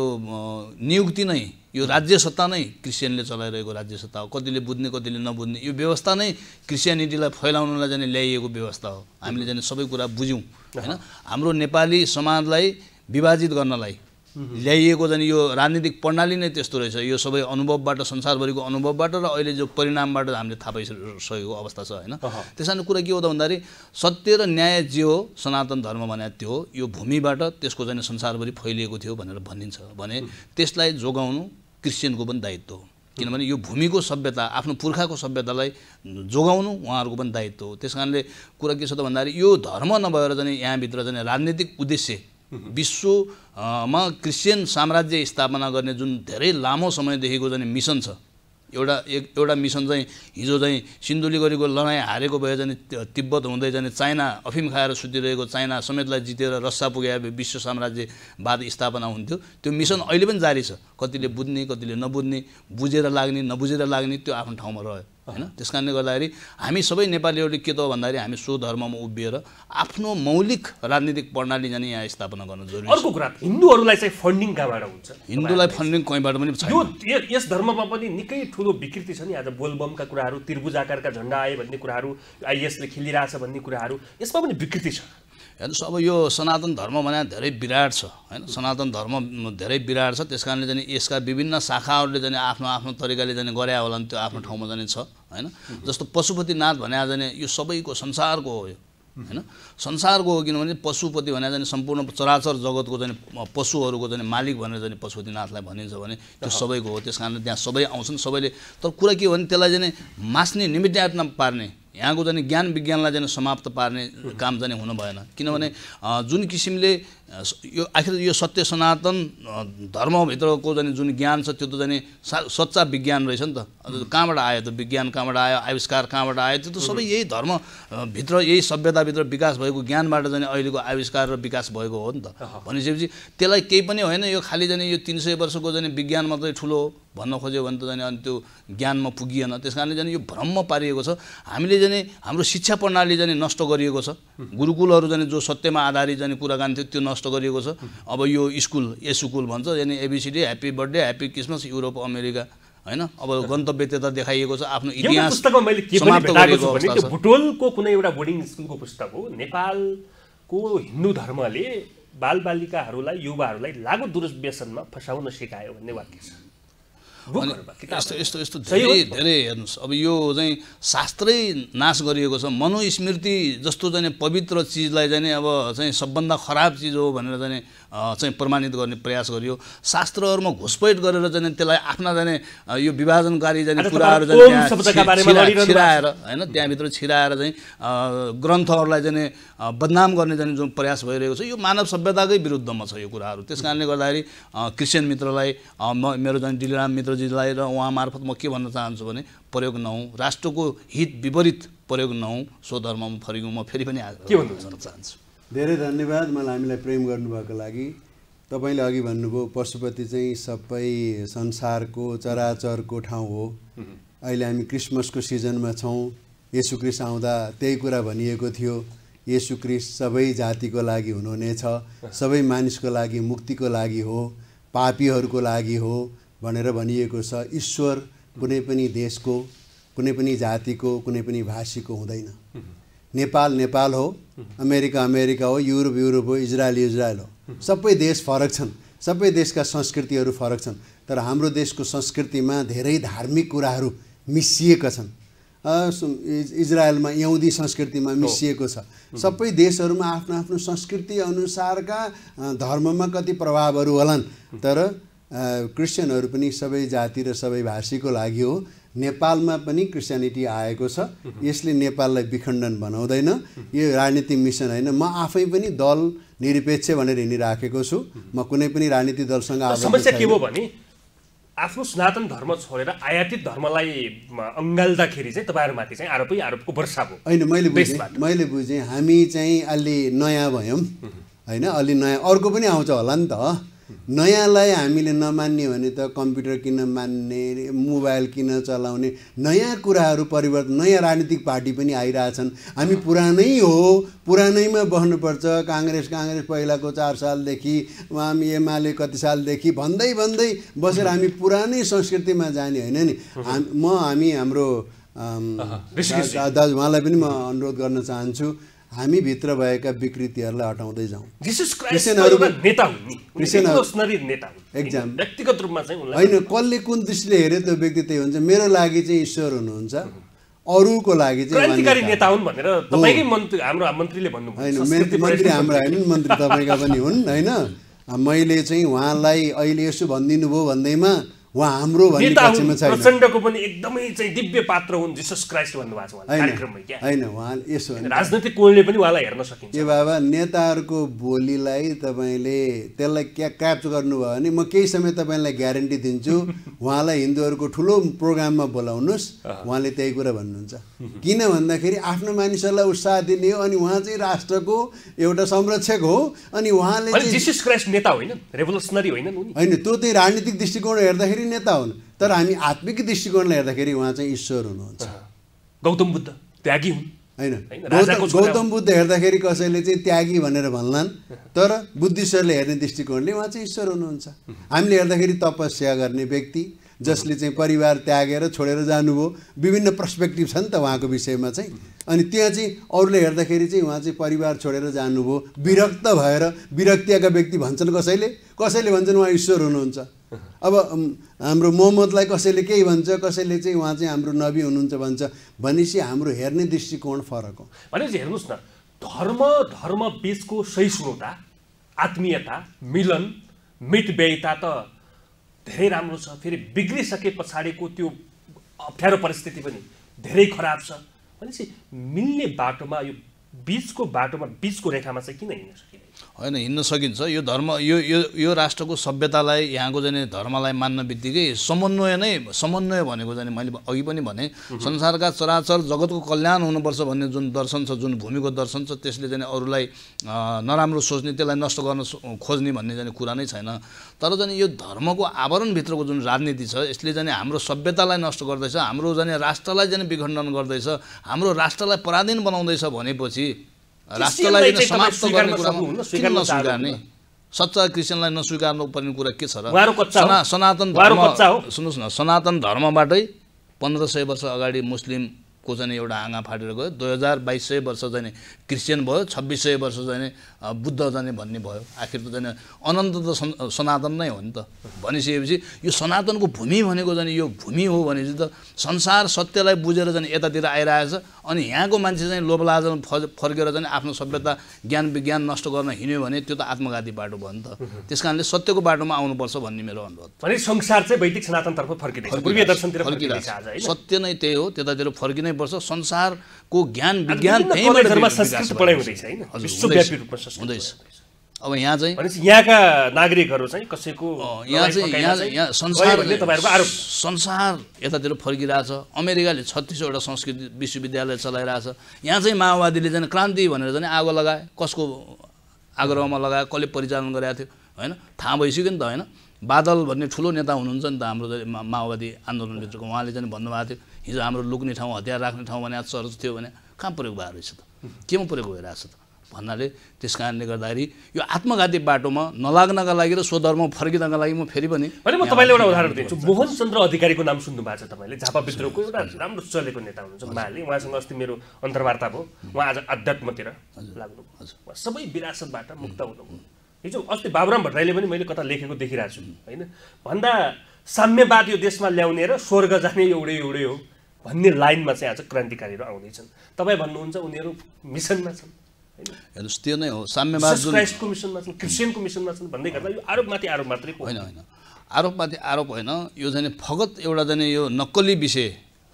नियुक्ति नै यो राज्य सत्ता नै क्रिस्चियनले चलाइरहेको राज्य सत्ता हो कतिले बुझ्ने कतिले नबुझ्ने यो व्यवस्था नै क्रिस्चियनिटीलाई फैलाउनलाई जाने ल्याइएको व्यवस्था हो हामीले जाने सबै कुरा बुझ्यौँ होइन हाम्रो नेपाली समाजलाई विभाजित गर्नलाई ल्याइएको झन् यो राजनीतिक प्रणाली नै त्यस्तो रहेछ यो सबै अनुभवबाट संसारभरिको अनुभवबाट र अहिले जो परिणामबाट हामीले थाहा पाइसकेको अवस्था छ होइन त्यस कारण कुरा के हो त भन्दाखेरि सत्य र न्याय जे हो सनातन धर्म भने त्यो यो भूमिबाट त्यसको चाहिँ संसारभरि फैलिएको थियो भनेर भनिन्छ भने त्यसलाई जोगाउनु क्रिस्चियनको पनि दायित्व हो किनभने यो भूमिको सभ्यता आफ्नो पुर्खाको सभ्यतालाई जोगाउनु उहाँहरूको पनि दायित्व हो त्यस कारणले कुरा के छ त भन्दाखेरि यो धर्म नभएर चाहिँ यहाँभित्र चाहिँ राजनीतिक उद्देश्य विश्वमा क्रिस्चियन साम्राज्य स्थापना गर्ने जुन धेरै लामो समयदेखिको जाने मिसन छ एउटा एक एउटा मिसन चाहिँ हिजो चाहिँ सिन्धुली गरेको लडाइँ हारेको भए जाने तिब्बत हुँदै जाने चाइना अफिम खाएर सुतिरहेको चाइना समेतलाई जितेर रस्सा पुग्यो विश्व साम्राज्यवाद स्थापना हुन्थ्यो त्यो मिसन अहिले पनि जारी छ कतिले बुझ्ने कतिले नबुझ्ने बुझेर लाग्ने नबुझेर लाग्ने त्यो आफ्नो ठाउँमा रह्यो होइन त्यस कारणले गर्दाखेरि हामी सबै नेपालीहरूले के त हो भन्दाखेरि हामी स्वधर्ममा उभिएर आफ्नो मौलिक राजनीतिक प्रणाली जाने यहाँ स्थापना गर्न जरुरी अर्को कुरा हिन्दूहरूलाई चाहिँ फन्डिङ कहाँबाट हुन्छ हिन्दूलाई फन्डिङ कहीँबाट पनि छ यो यस धर्ममा पनि निकै ठुलो विकृति छ नि आज बोलबमका कुराहरू त्रिभुज आकारका झन्डा आए भन्ने कुराहरू आइएसले खेलिरहेछ भन्ने कुराहरू यसमा पनि विकृति छ हेर्नुहोस् अब यो सनातन धर्म भने धेरै विराट छ होइन सनातन धर्म धेरै विराट छ त्यस कारणले चाहिँ यसका विभिन्न शाखाहरूले चाहिँ आफ्नो आफ्नो तरिकाले चाहिँ गरे होला नि त्यो आफ्नो ठाउँमा जाने छ होइन जस्तो पशुपतिनाथ भने जाने यो सबैको संसारको हो यो होइन संसारको हो किनभने पशुपति भने चाहिँ सम्पूर्ण चराचर जगतको चाहिँ पशुहरूको चाहिँ मालिक भनेर चाहिँ पशुपतिनाथलाई भनिन्छ भने त्यो सबैको हो त्यस कारणले त्यहाँ सबै आउँछन् सबैले तर कुरा के हो भने त्यसलाई चाहिँ मास्ने निमित्त पार्ने यहाँको जाने ज्ञान विज्ञानलाई जाने समाप्त पार्ने काम जाने हुनु भएन किनभने जुन किसिमले यो आखिर यो सत्य सनातन धर्मभित्रको जाने जुन ज्ञान छ त्यो त जाने सा सच्चा विज्ञान रहेछ नि त अन्त कहाँबाट आयो त विज्ञान कहाँबाट आयो आविष्कार कहाँबाट आयो त्यो त सबै यही धर्मभित्र यही सभ्यताभित्र विकास भएको ज्ञानबाट जाने अहिलेको आविष्कार र विकास भएको हो नि त भनिसकेपछि त्यसलाई केही पनि होइन यो खालि जाने यो तिन सय वर्षको जाने विज्ञान मात्रै ठुलो हो भन्न खोज्यो भने त जाने अनि त्यो ज्ञानमा पुगिएन त्यस कारणले जाने यो भ्रम पारिएको छ हामीले जाने हाम्रो शिक्षा प्रणाली जाने नष्ट गरिएको छ गुरुकुलहरू जाने जो सत्यमा आधारित जाने कुराकानी गान्थ्यो त्यो नष्ट नष्ट गरिएको छ अब यो स्कुल स्कुल भन्छ यानि A B C D happy birthday happy Christmas Europe America होइन अब गन्तव्य त्यता देखाइएको छ आफ्नो इतिहास भुटोलको कुनै एउटा बोर्डिङ स्कुलको पुस्तक हो नेपालको हिन्दू धर्मले बालबालिकाहरूलाई युवाहरूलाई लागु दुर्व्यसनमा फसाउन सिकायो भन्ने वाक्य छ यस्तो यस्तो यस्तो धेरै धेरै हेर्नुहोस् अब यो चाहिँ शास्त्रै नाश गरिएको छ मनुस्मृति जस्तो चाहिँ पवित्र चिजलाई चाहिँ अब चाहिँ सबभन्दा खराब चिज हो भनेर चाहिँ चाहिँ प्रमाणित गर्ने प्रयास गरियो शास्त्रहरूमा घुसपैट गरेर चाहिँ त्यसलाई आफ्ना जाने यो विभाजनकारी जाने कुराहरू छिराएर होइन त्यहाँभित्र छिराएर चाहिँ ग्रन्थहरूलाई जाने बदनाम गर्ने जाने जुन प्रयास भइरहेको छ यो मानव सभ्यताकै विरुद्धमा छ यो कुराहरू त्यस कारणले गर्दाखेरि क्रिस्चियन मित्रलाई म मेरो जाने डिलिराम मित्रजीलाई र उहाँ मार्फत म के भन्न चाहन्छु भने प्रयोग नहुँ राष्ट्रको हित विपरीत प्रयोग नहुँ स्वधर्ममा फर्कौँ म फेरि पनि भन्न चाहन्छु धेरै धन्यवाद मलाई हामीलाई प्रेम गर्नुभएको लागि तपाईँले अघि भन्नुभयो पशुपति चाहिँ सबै संसारको चराचरको ठाउँ हो अहिले हामी क्रिसमसको सिजनमा छौँ क्रिस आउँदा त्यही कुरा भनिएको थियो यसु क्रिस सबै जातिको लागि हुनुहुनेछ सबै मानिसको लागि मुक्तिको लागि हो पापीहरूको लागि हो भनेर भनिएको छ ईश्वर कुनै पनि देशको कुनै पनि जातिको कुनै पनि भाषीको हुँदैन नेपाल नेपाल हो अमेरिका अमेरिका हो युरोप युरोप हो इजरायल इजरायल हो सबै देश फरक छन् सबै देशका संस्कृतिहरू फरक छन् तर हाम्रो देशको संस्कृतिमा धेरै धार्मिक कुराहरू मिसिएका छन् इजरायलमा यहुदी संस्कृतिमा मिसिएको छ सबै देशहरूमा आफ्नो आफ्नो संस्कृति अनुसारका धर्ममा कति प्रभावहरू होलान् तर क्रिस्चियनहरू पनि सबै जाति र सबै भाषीको लागि हो नेपालमा पनि क्रिस्चियनिटी आएको छ यसले नेपाललाई विखण्डन बनाउँदैन यो राजनीति मिसन होइन म आफै पनि दल निरपेक्ष भनेर हिँडिराखेको छु म कुनै पनि राजनीति दलसँग समस्या के हो भने आफ्नो सनातन धर्म छोडेर आयातित धर्मलाई अँगाल्दाखेरि चाहिँ तपाईँहरूमाथि चाहिँ आरोपै आरोपको वर्षा हो होइन मैले बुझेँ मैले बुझेँ हामी चाहिँ अलि नयाँ भयौँ होइन अलि नयाँ अर्को पनि आउँछ होला नि त नयाँलाई हामीले नमान्ने भने त कम्प्युटर किन मान्ने मोबाइल किन चलाउने नयाँ कुराहरू परिवर्तन नयाँ राजनीतिक पार्टी पनि आइरहेछन् हामी पुरानै हो पुरानैमा बस्नुपर्छ काङ्ग्रेस काङ्ग्रेस पहिलाको चार सालदेखि हामी एमाले कति सालदेखि भन्दै भन्दै बसेर हामी पुरानै संस्कृतिमा जाने होइन नि म हामी हाम्रो दाजु उहाँलाई पनि म अनुरोध गर्न चाहन्छु हामीभित्र भएका विकृतिहरूलाई हटाउँदै जाउँ व्यक्तिगत रूपमा होइन कसले कुन दृष्टिले हेरे त्यो व्यक्ति त्यही हुन्छ मेरो लागि चाहिँ ईश्वर हुनुहुन्छ अरूको लागि चाहिँ मन्त्री हाम्रो होइन मन्त्री तपाईँका पनि हुन् होइन मैले चाहिँ उहाँलाई अहिले यसो भनिदिनु भयो भन्दैमा उहाँ हाम्रो प्रचण्डको पनि एकदमै चाहिँ दिव्य पात्र हुन् जिसस क्राइस्ट भन्नुभएको छ कार्यक्रममै होइन उहाँले यसो राजनैतिक कोणले पनि उहाँलाई हेर्न सकिन्छ ए बाबा नेताहरूको बोलीलाई तपाईँले त्यसलाई क्या क्याप्च गर्नुभयो भने म केही समय तपाईँलाई ग्यारेन्टी दिन्छु उहाँलाई हिन्दूहरूको ठुलो प्रोग्राममा बोलाउनुहोस् उहाँले त्यही कुरा भन्नुहुन्छ किन भन्दाखेरि आफ्नो मानिसहरूलाई उत्साह दिने हो अनि उहाँ चाहिँ राष्ट्रको एउटा संरक्षक हो अनि उहाँले जिसस क्राइस्ट नेता होइन रेभोल्युसनरी होइन त्यो चाहिँ राजनीतिक दृष्टिकोण हेर्दाखेरि नेता हुन् तर हामी आत्मिक दृष्टिकोणले हेर्दाखेरि उहाँ चाहिँ ईश्वर हुनुहुन्छ गौतम बुद्ध त्यागी हुन् होइन गौतम बुद्ध हेर्दाखेरि कसैले चाहिँ त्यागी भनेर भन्लान् तर बुद्धिस्टहरूले हेर्ने दृष्टिकोणले उहाँ चाहिँ ईश्वर हुनुहुन्छ हामीले हेर्दाखेरि तपस्या गर्ने व्यक्ति जसले चाहिँ परिवार त्यागेर छोडेर जानुभयो विभिन्न पर्सपेक्टिभ छ नि त उहाँको विषयमा चाहिँ अनि त्यहाँ चाहिँ अरूले हेर्दाखेरि चाहिँ उहाँ चाहिँ परिवार छोडेर जानुभयो विरक्त भएर विरक्तिका व्यक्ति भन्छन् कसैले कसैले भन्छन् उहाँ ईश्वर हुनुहुन्छ अब हाम्रो मोहम्मदलाई कसैले केही भन्छ कसैले चाहिँ उहाँ चाहिँ हाम्रो नबी हुनुहुन्छ भन्छ भनेपछि हाम्रो हेर्ने दृष्टिकोण फरक हो भनेपछि हेर्नुहोस् न धर्म धर्म बिचको सहिष्णुता आत्मीयता मिलन मितव्ययता त धेरै राम्रो छ फेरि बिग्रिसके पछाडिको त्यो अप्ठ्यारो परिस्थिति पनि धेरै खराब छ भनेपछि मिल्ने बाटोमा यो बिचको बाटोमा बिचको रेखामा चाहिँ किन हिँड्न सकिँदैन होइन हिँड्न सकिन्छ यो धर्म यो यो यो राष्ट्रको सभ्यतालाई यहाँको जाने धर्मलाई मान्न बित्तिकै समन्वय नै समन्वय भनेको जाने मैले अघि पनि भने संसारका चराचर जगतको कल्याण हुनुपर्छ भन्ने जुन दर्शन छ जुन भूमिको दर्शन छ त्यसले जाने अरूलाई नराम्रो सोच्ने त्यसलाई नष्ट गर्न खोज्ने भन्ने जाने कुरा नै छैन तर जाने यो धर्मको आवरणभित्रको जुन राजनीति छ यसले जाने हाम्रो सभ्यतालाई नष्ट गर्दैछ हाम्रो जाने राष्ट्रलाई जाने विखण्डन गर्दैछ हाम्रो राष्ट्रलाई पराधीन बनाउँदैछ भनेपछि राष्ट्रलाई समाप्त गर्ने कुरा किन नस्वीकार्ने सच्चा क्रिस्चियनलाई नस्वीकार्नु पर्ने कुरा के छ र सनातन धर्म सुन्नुहोस् न सनातन धर्मबाटै पन्ध्र सय वर्ष अगाडि मुस्लिम को चाहिँ एउटा आँगा फाटेर गयो दुई हजार बाइस सय वर्ष चाहिँ क्रिस्चियन भयो छब्बिस सय वर्ष चाहिँ बुद्ध जाने भन्ने भयो आखिर त चाहिँ अनन्त त सनातन नै हो नि त भनिसकेपछि यो सनातनको भूमि भनेको चाहिँ यो भूमि हो भनेपछि त संसार सत्यलाई बुझेर चाहिँ यतातिर आइरहेछ अनि यहाँको मान्छे चाहिँ लोभलाजन फर्केर चाहिँ आफ्नो सभ्यता ज्ञान विज्ञान नष्ट गर्न हिँड्यो भने त्यो त आत्मघाती बाटो भयो नि त त्यस कारणले सत्यको बाटोमा आउनुपर्छ भन्ने मेरो अनुभव संसार चाहिँ वैदिक सनातनतर्फ सत्य नै त्यही हो त्यतातिर फर्किने पर्छ संसारको ज्ञान विज्ञान हुँदैछ अब यहाँ चाहिँ यहाँका नागरिकहरू चाहिँ कसैको यहाँ चाहिँ यहाँ यहाँ संसारले तपाईँहरूको संसार यतातिर फर्किरहेछ अमेरिकाले छत्तिसवटा संस्कृति विश्वविद्यालय चलाइरहेछ यहाँ चाहिँ माओवादीले झन् क्रान्ति भनेर झन् आगो लगाए कसको आग्रहमा लगाए कसले परिचालन गराएको थियो होइन थाहा भइसक्यो नि त होइन बादल भन्ने ठुलो नेता हुनुहुन्छ नि त हाम्रो माओवादी आन्दोलन भित्रको उहाँले चाहिँ भन्नुभएको थियो हिजो हाम्रो लुक्ने ठाउँ हतियार राख्ने ठाउँ भने चर्च थियो भने कहाँ प्रयोग भएको रहेछ त केमा प्रयोग भइरहेछ त भन्नाले त्यस कारणले गर्दाखेरि यो आत्मघाती बाटोमा नलाग्नका लागि र स्वधर्म फर्किनका लागि म फेरि पनि म तपाईँले एउटा उदाहरण दिन्छु मोहन चन्द्र अधिकारीको नाम सुन्नु भएको छ तपाईँले झापा विद्रोहको एउटा राम्रो चलेको नेता हुनुहुन्छ उहाँले उहाँसँग अस्ति मेरो अन्तर्वार्ता भयो उहाँ आज अध्यात्मतिर लाग्नु उहाँ सबै विरासतबाट मुक्त हुनुभयो हिजो अस्ति बाबुराम भट्टराईले पनि मैले कता लेखेको देखिरहेको छु होइन भन्दा साम्यवाद यो देशमा ल्याउने र स्वर्ग जाने एउटै एउटै हो भन्ने लाइनमा चाहिँ आज क्रान्तिकारीहरू आउँदैछन् तपाईँ भन्नुहुन्छ उनीहरू मिसनमा छन् हेर्नुहोस् त्यो नै हो साम्यवादको मिसनमा छन् क्रिस्चियनको मिसनमा छन् भन्दै गर्दा यो आरोपमाथि आरोप मात्रै होइन होइन आरोपमाथि आरोप होइन यो जाने फगत एउटा जाने यो नक्कली विषय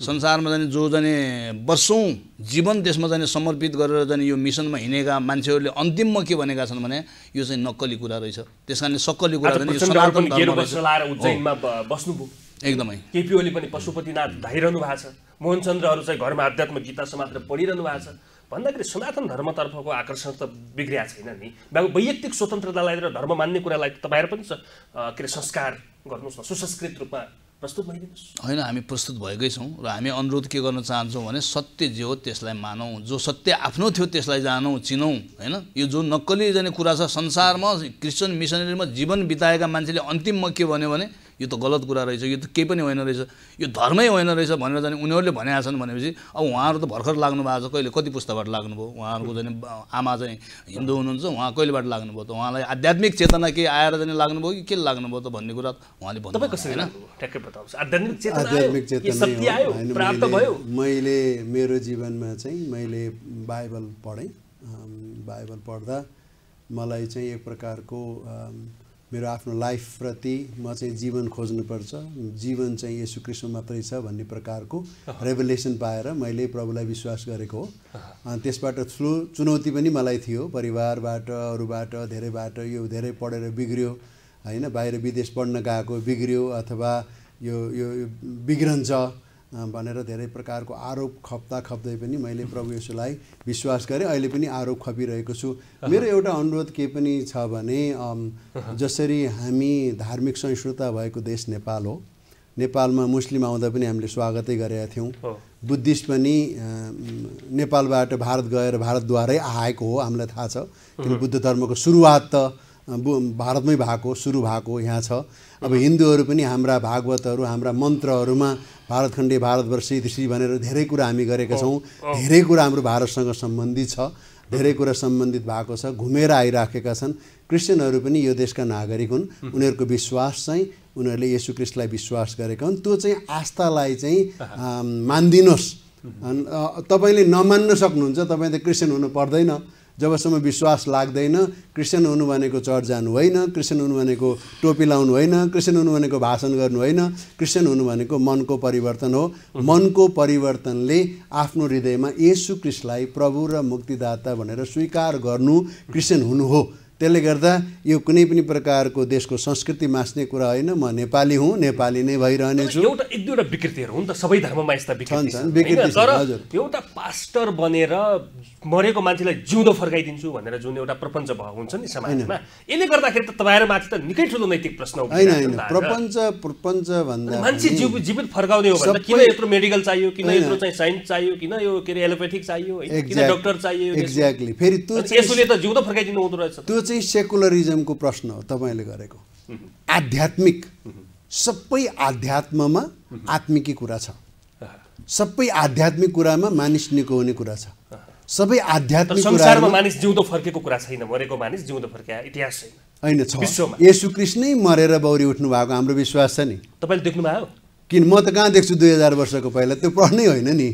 संसारमा जाने जो जाने वर्षौँ जीवन देशमा जाने समर्पित गरेर जाने यो मिसनमा हिँडेका मान्छेहरूले अन्तिममा के भनेका छन् भने यो चाहिँ नक्कली कुरा रहेछ त्यस कारणले सक्कली कुरा जाने एकदमै केपी ओली पनि पशुपतिनाथ धाइरहनु भएको छ मोहनचन्द्रहरू चाहिँ घरमा आध्यात्म गीता समात्र पढिरहनु भएको छ भन्दाखेरि सनातन धर्मतर्फको आकर्षण त बिग्रिया छैन नि वैयक्तिक स्वतन्त्रतालाई र धर्म मान्ने कुरालाई तपाईँहरू पनि के अरे संस्कार गर्नुहोस् न सुसंस्कृत रूपमा प्रस्तुत भइदिनुहोस् होइन हामी प्रस्तुत भएकै छौँ र हामी अनुरोध के गर्न चाहन्छौँ भने सत्य जे हो त्यसलाई मानौँ जो सत्य आफ्नो थियो त्यसलाई जानौँ चिनौँ होइन यो जो नक्कली जाने कुरा छ संसारमा क्रिस्चियन मिसनरीमा जीवन बिताएका मान्छेले अन्तिममा के भन्यो भने यो त गलत कुरा रहेछ यो त केही पनि होइन रहेछ यो धर्मै होइन रहेछ भनेर जाने उनीहरूले भनेका छन् भनेपछि अब उहाँहरू त भर्खर लाग्नु भएको छ कहिले कति पुस्ताबाट लाग्नुभयो उहाँहरूको जाने आमा चाहिँ हिन्दू हुनुहुन्छ उहाँ कहिलेबाट लाग्नुभयो त उहाँलाई आध्यात्मिक चेतना केही आएर जाने लाग्नुभयो कि के लाग्नुभयो त भन्ने कुरा उहाँले भन्नु कसरी आध्यात्मिक चेतना मैले मेरो जीवनमा चाहिँ मैले बाइबल पढेँ बाइबल पढ्दा मलाई चाहिँ एक प्रकारको मेरो आफ्नो लाइफप्रति म चाहिँ जीवन खोज्नुपर्छ जीवन चाहिँ यसु कृष्ण मात्रै छ भन्ने प्रकारको रेभलेसन पाएर मैले प्रभुलाई विश्वास गरेको हो अनि त्यसबाट ठुलो चुनौती पनि मलाई थियो परिवारबाट अरूबाट धेरैबाट यो धेरै पढेर बिग्रियो होइन बाहिर विदेश पढ्न गएको बिग्रियो अथवा यो यो बिग्रन्छ भनेर धेरै प्रकारको आरोप खप्दा खप्दै पनि मैले प्रभु यसुलाई विश्वास गरेँ अहिले पनि आरोप खपिरहेको छु मेरो एउटा अनुरोध के पनि छ भने जसरी हामी धार्मिक सहिष्णुता भएको देश नेपाल हो नेपालमा मुस्लिम आउँदा पनि हामीले स्वागतै गरेका थियौँ बुद्धिस्ट पनि नेपालबाट भारत गएर भारतद्वारै आएको हो हामीलाई थाहा छ किन बुद्ध धर्मको सुरुवात त भारतमै भएको सुरु भएको यहाँ छ अब हिन्दूहरू पनि हाम्रा भागवतहरू हाम्रा मन्त्रहरूमा भारतखण्डे भारतवर्ष इतिश्री भनेर धेरै कुरा हामी गरेका छौँ धेरै कुरा हाम्रो भारतसँग सम्बन्धित छ धेरै कुरा सम्बन्धित भएको छ घुमेर आइराखेका छन् क्रिस्चियनहरू पनि यो देशका नागरिक हुन् उनीहरूको विश्वास चाहिँ उनीहरूले यसु क्रिस्टलाई विश्वास गरेका हुन् त्यो चाहिँ आस्थालाई चाहिँ मानिदिनुहोस् तपाईँले नमान्न सक्नुहुन्छ तपाईँ त क्रिस्चियन हुनु पर्दैन जबसम्म विश्वास लाग्दैन क्रिस्चियन हुनु भनेको चर्च जानु होइन क्रिस्चियन हुनु भनेको टोपी लाउनु होइन क्रिस्चियन हुनु भनेको भाषण गर्नु होइन क्रिस्चियन हुनु भनेको मनको परिवर्तन हो मनको परिवर्तनले आफ्नो हृदयमा येसु क्रिस्टलाई प्रभु र मुक्तिदाता भनेर स्वीकार गर्नु क्रिस्चियन हुनु हो त्यसले गर्दा यो कुनै पनि प्रकारको देशको संस्कृति मास्ने कुरा होइन म नेपाली हुँ नेपाली नै भइरहनेछु एउटा एक दुईवटा विकृतिहरू हुन् त सबै धर्ममा यस्ता विकृति छन् एउटा पास्टर बनेर मरेको मान्छेलाई जिउँदो फर्काइदिन्छु भनेर जुन एउटा प्रपञ्च भएको हुन्छ नि समाजमा यसले गर्दाखेरि त माथि त निकै ठुलो नैतिक प्रश्न होइन होइन प्रपञ्च प्रपञ्च भन्दा मान्छे जीव जीवित फर्काउने हो भने किन यत्रो मेडिकल चाहियो किन यत्रो चाहिँ साइन्स चाहियो किन यो के अरे एलोपेथिक चाहियो किन डक्टर चाहियो एक्ज्याक्टली फेरि त्यो त जिउँदो फर्काइदिनु हुँदो रहेछ चाहिँ सेकुलरिजमको प्रश्न हो तपाईँले गरेको आध्यात्मिक सबै आध्यात्ममा आत्मिकी कुरा छ सबै आध्यात्मिक कुरामा मानिस निको हुने कुरा छ सबै आध्यात्मिक संसारमा मानिस जिउँदो फर्केको कुरा छैन मरेको मानिस जिउँदो फर्किया इतिहास छैन होइन छ यसु कृष्णै मरेर बौरी उठ्नु भएको हाम्रो विश्वास छ नि तपाईँले देख्नुभयो किन म त कहाँ देख्छु दुई हजार वर्षको पहिला त्यो पढ्नै होइन नि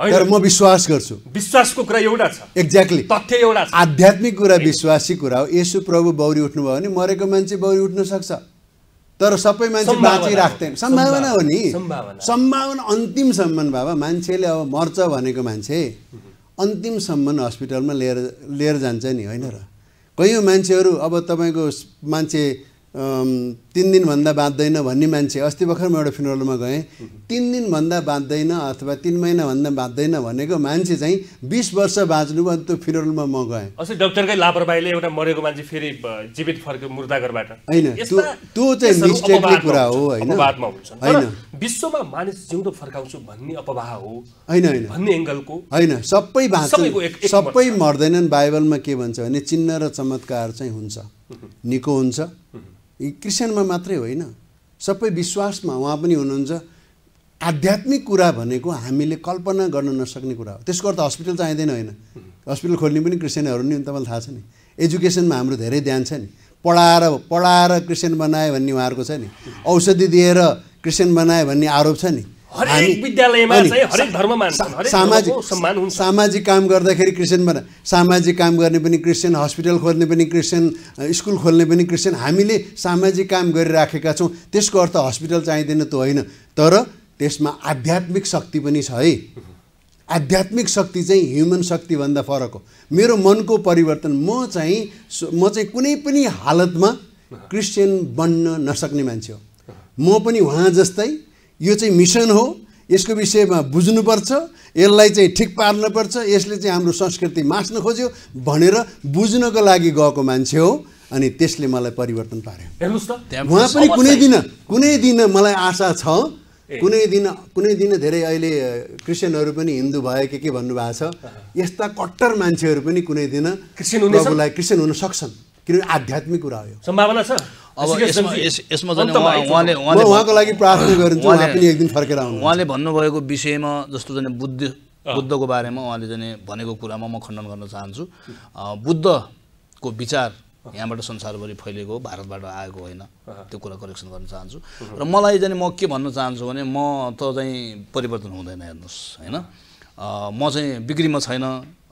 तर म विश्वास गर्छु विश्वासको कुरा एउटा छ एक्ज्याक्टली तथ्य एउटा छ आध्यात्मिक कुरा विश्वासी कुरा हो यसो प्रभु बौरी उठ्नुभयो भने मरेको मान्छे बौरी उठ्न सक्छ तर सबै मान्छे बाँचिराख्दैन सम्भावना हो नि सम्भावना अन्तिमसम्म बाबा मान्छेले अब मर्छ भनेको मान्छे अन्तिमसम्म हस्पिटलमा लिएर लिएर जान्छ नि होइन र कयौँ मान्छेहरू अब तपाईँको मान्छे तिन दिनभन्दा बाँच्दैन भन्ने मान्छे अस्ति भर्खर म एउटा फ्युनरलमा गएँ तिन दिनभन्दा बाँच्दैन अथवा तिन महिनाभन्दा बाँच्दैन भनेको मान्छे चाहिँ बिस वर्ष बाँच्नु भयो त्यो फ्युनरलमा म गएँ अस्ति डक्टरकै लापरवाहीले एउटा मरेको मान्छे फेरि जीवित फर्क्यो मुर्दाघरबाट होइन त्यो चाहिँ मिस्टेकले कुरा हो होइन होइन विश्वमा मानिस जिउँदो फर्काउँछु भन्ने अपवाह हो होइन होइन भन्ने एङ्गलको होइन सबै बाँच्छ सबै मर्दैनन् बाइबलमा के भन्छ भने चिन्ह र चमत्कार चाहिँ हुन्छ निको हुन्छ क्रिस्चियनमा मात्रै होइन सबै विश्वासमा उहाँ पनि हुनुहुन्छ आध्यात्मिक कुरा भनेको हामीले कल्पना गर्न नसक्ने कुरा हो त्यसको अर्थ हस्पिटल चाहिँदैन होइन हस्पिटल खोल्ने पनि क्रिस्चियनहरू नि तपाईँलाई थाहा छ नि एजुकेसनमा हाम्रो धेरै ध्यान छ नि पढाएर पढाएर क्रिस्चियन बनायो भन्ने उहाँहरूको छ नि औषधि दिएर क्रिस्चियन बनायो भन्ने आरोप छ नि हरेक विद्यालयमा हरेक धर्म सामाजिक सम्मान हुन्छ सामाजिक काम गर्दाखेरि क्रिस्चियन बना सामाजिक काम गर्ने पनि क्रिस्चियन हस्पिटल खोल्ने पनि क्रिस्चियन स्कुल खोल्ने पनि क्रिस्चियन हामीले सामाजिक काम गरिराखेका छौँ त्यसको अर्थ हस्पिटल चाहिँदैन त होइन तर त्यसमा आध्यात्मिक शक्ति पनि छ है आध्यात्मिक शक्ति चाहिँ ह्युमन शक्तिभन्दा फरक हो मेरो मनको परिवर्तन म चाहिँ म चाहिँ कुनै पनि हालतमा क्रिस्चियन बन्न नसक्ने मान्छे हो म पनि उहाँ जस्तै यो चाहिँ मिसन हो यसको विषयमा बुझ्नुपर्छ यसलाई चाहिँ ठिक पार्नुपर्छ यसले चाहिँ हाम्रो संस्कृति मास्न खोज्यो भनेर बुझ्नको लागि गएको मान्छे हो अनि त्यसले मलाई परिवर्तन पार्यो हेर्नुहोस् त उहाँ पनि कुनै दिन कुनै दिन मलाई आशा छ कुनै दिन कुनै दिन धेरै अहिले क्रिस्चियनहरू पनि हिन्दू भए के के भन्नुभएको छ यस्ता कट्टर मान्छेहरू पनि कुनै दिन प्रभुलाई क्रिस्चियन हुन सक्छन् किनभने आध्यात्मिक कुरा हो सम्भावना छ अब यसमा उहाँले उहाँको लागि प्रार्थना गरिन्छ उहाँ पनि एक दिन फर्केर आउनु उहाँले भन्नुभएको विषयमा जस्तो झन् बुद्ध बुद्धको बारेमा उहाँले झन् भनेको कुरामा म खण्डन गर्न चाहन्छु बुद्धको विचार यहाँबाट संसारभरि फैलिएको भारतबाट आएको होइन त्यो कुरा करेक्सन गर्न चाहन्छु र मलाई चाहिँ म के भन्न चाहन्छु भने म त चाहिँ परिवर्तन हुँदैन हेर्नुहोस् होइन म चाहिँ बिक्रीमा छैन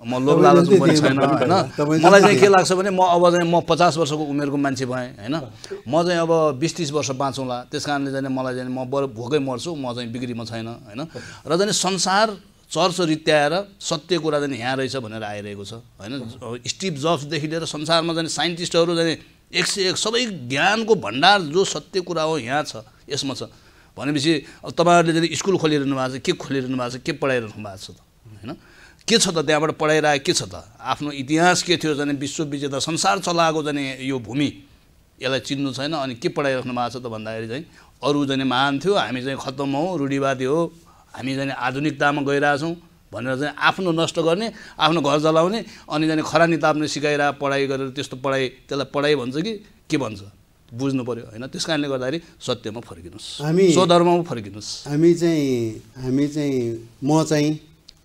म लोभ लालच पनि छैन होइन मलाई चाहिँ के लाग्छ भने म अब चाहिँ म पचास वर्षको उमेरको मान्छे भएँ होइन म चाहिँ अब बिस तिस वर्ष बाँचौँला त्यस कारणले चाहिँ मलाई चाहिँ म बर भोकै मर्छु म चाहिँ बिक्रीमा छैन होइन र चाहिँ संसार चर्च रित्याएर सत्य कुरा चाहिँ यहाँ रहेछ भनेर आइरहेको छ होइन स्टिभ जब्सदेखि लिएर संसारमा चाहिँ साइन्टिस्टहरू चाहिँ एक सय एक सबै ज्ञानको भण्डार जो सत्य कुरा हो यहाँ छ यसमा छ भनेपछि अब तपाईँहरूले चाहिँ स्कुल खोलिरहनु भएको छ के खोलिरहनु भएको छ के पढाइरहनु भएको छ त के छ त त्यहाँबाट पढाइरहेको के छ त आफ्नो इतिहास के थियो जाने विश्वविजेता संसार चलाएको जाने यो भूमि यसलाई चिन्नु छैन अनि के पढाइराख्नु भएको छ त भन्दाखेरि चाहिँ अरू जाने महान थियो हामी चाहिँ खत्तम हौँ रूढिवादी हो हामी जाने आधुनिकतामा गइरहेछौँ भनेर चाहिँ आफ्नो नष्ट गर्ने आफ्नो घर जलाउने अनि जाने खरानी ताप्ने सिकाएर पढाइ गरेर त्यस्तो पढाइ त्यसलाई पढाइ भन्छ कि के भन्छ बुझ्नु पऱ्यो होइन त्यस कारणले गर्दाखेरि सत्यमा फर्किनुहोस् हामी स्वधर्ममा फर्किनुहोस् हामी चाहिँ हामी चाहिँ म चाहिँ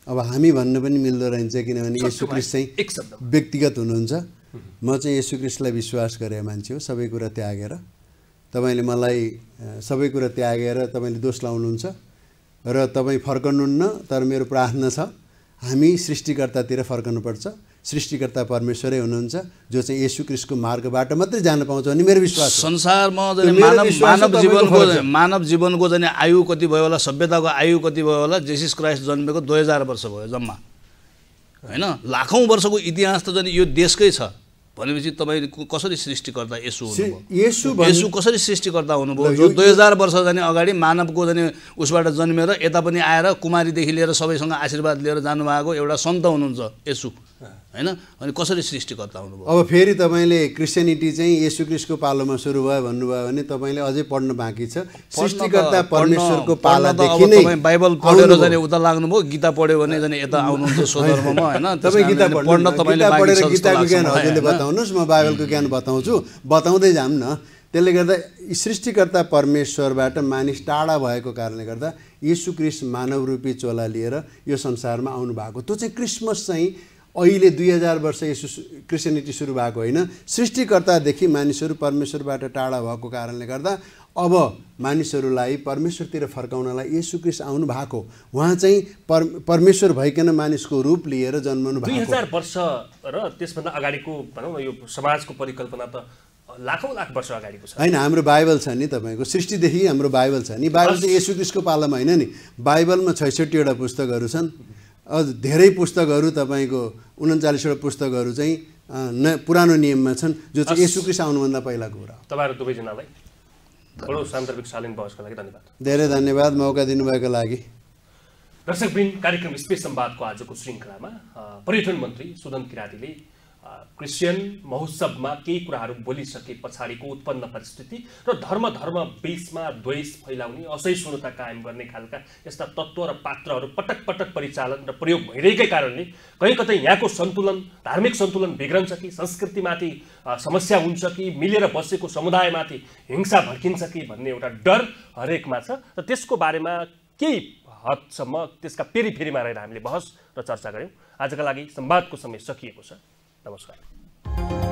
अब हामी भन्न पनि मिल्दो रहन्छ किनभने यसु क्रिस्ट चाहिँ व्यक्तिगत हुनुहुन्छ म चाहिँ यसु क्रिस्टलाई विश्वास गरे मान्छे हो सबै कुरा त्यागेर तपाईँले मलाई सबै कुरा त्यागेर तपाईँले दोष लाउनुहुन्छ र तपाईँ फर्कनुहुन्न तर मेरो प्रार्थना छ हामी सृष्टिकर्तातिर फर्कनुपर्छ सृष्टिकर्ता परमेश्वरै हुनुहुन्छ जो चाहिँ यसु क्रिस्टको मार्गबाट मात्रै जान पाउँछ भन्ने मेरो विश्वास संसारमा मानव मानव जीवनको मानव जीवनको जाने आयु कति भयो होला सभ्यताको आयु कति भयो होला जेसिस क्राइस्ट जन्मेको दुई हजार वर्ष भयो जम्मा होइन लाखौँ वर्षको इतिहास त झन् यो देशकै छ भनेपछि तपाईँ कसरी सृष्टिकर्ता यसो हुनुभयो यसो कसरी सृष्टिकर्ता हुनुभयो जो दुई हजार वर्ष जाने अगाडि मानवको जाने उसबाट जन्मेर यता पनि आएर कुमारीदेखि लिएर सबैसँग आशीर्वाद लिएर जानुभएको एउटा सन्त हुनुहुन्छ यसु होइन अनि कसरी सृष्टिकर्ता हुनुभयो अब फेरि तपाईँले क्रिस्चियनिटी चाहिँ यसु क्रिस्टको पालोमा सुरु भयो भन्नुभयो भने तपाईँले अझै पढ्न बाँकी छ सृष्टिकर्ता परमेश्वरको पालादेखि नै बाइबल पढेर जाने उता लाग्नुभयो गीता पढ्यो भने जाने यता आउनुहुन्छ स्वधर्ममा होइन तपाईँ गीता पढ्न तपाईँले पढेर गीताको ज्ञान हजुरले बताउनुहोस् म बाइबलको ज्ञान बताउँछु बताउँदै जाऊँ न त्यसले गर्दा सृष्टिकर्ता परमेश्वरबाट मानिस टाढा भएको कारणले गर्दा यीशु क्रिस्ट रूपी चोला लिएर यो संसारमा आउनु भएको त्यो चाहिँ क्रिसमस चाहिँ अहिले दुई हजार वर्ष यसो क्रिस्चियनिटी सुरु भएको होइन सृष्टिकर्तादेखि मानिसहरू परमेश्वरबाट टाढा भएको कारणले गर्दा अब मानिसहरूलाई परमेश्वरतिर फर्काउनलाई यसु क्रिस आउनु भएको उहाँ चाहिँ पर परमेश्वर भइकन मानिसको रूप लिएर जन्मनु भएको दुई हजार वर्ष र त्यसभन्दा अगाडिको भनौँ न यो समाजको परिकल्पना त लाखौँ लाख वर्ष अगाडिको छ होइन हाम्रो बाइबल छ नि तपाईँको सृष्टिदेखि हाम्रो बाइबल छ नि बाइबल चाहिँ यसु क्रिसको पालामा होइन नि बाइबलमा छैसठीवटा पुस्तकहरू छन् अझ धेरै पुस्तकहरू तपाईँको उन्चालिसवटा पुस्तकहरू चाहिँ न पुरानो नियममा छन् जो चाहिँ यसुकृष्ण आउनुभन्दा पहिलाको कुरा तपाईँहरू दुवैजनालाई सान्दर्भिक शालीन बहसको लागि धन्यवाद धेरै धन्यवाद मौका दिनुभएको लागि दर्शकबिन कार्यक्रम स्पेस संवादको आजको श्रृङ्खलामा पर्यटन मन्त्री सुदन किरातीले क्रिस्चियन महोत्सवमा केही कुराहरू बोलिसके पछाडिको उत्पन्न परिस्थिति र धर्म धर्म बिचमा द्वेष फैलाउने असहिष्णुता कायम गर्ने खालका यस्ता तत्त्व र पात्रहरू पटक पटक परिचालन र प्रयोग भइरहेकै कारणले कहीँ कतै यहाँको सन्तुलन धार्मिक सन्तुलन बिग्रन्छ कि संस्कृतिमाथि समस्या हुन्छ कि मिलेर बसेको समुदायमाथि हिंसा भड्किन्छ कि भन्ने एउटा डर हरेकमा छ र त्यसको बारेमा केही हदसम्म त्यसका फेरि फेरिमा रहेर हामीले बहस र चर्चा गऱ्यौँ आजका लागि संवादको समय सकिएको छ Namaskar.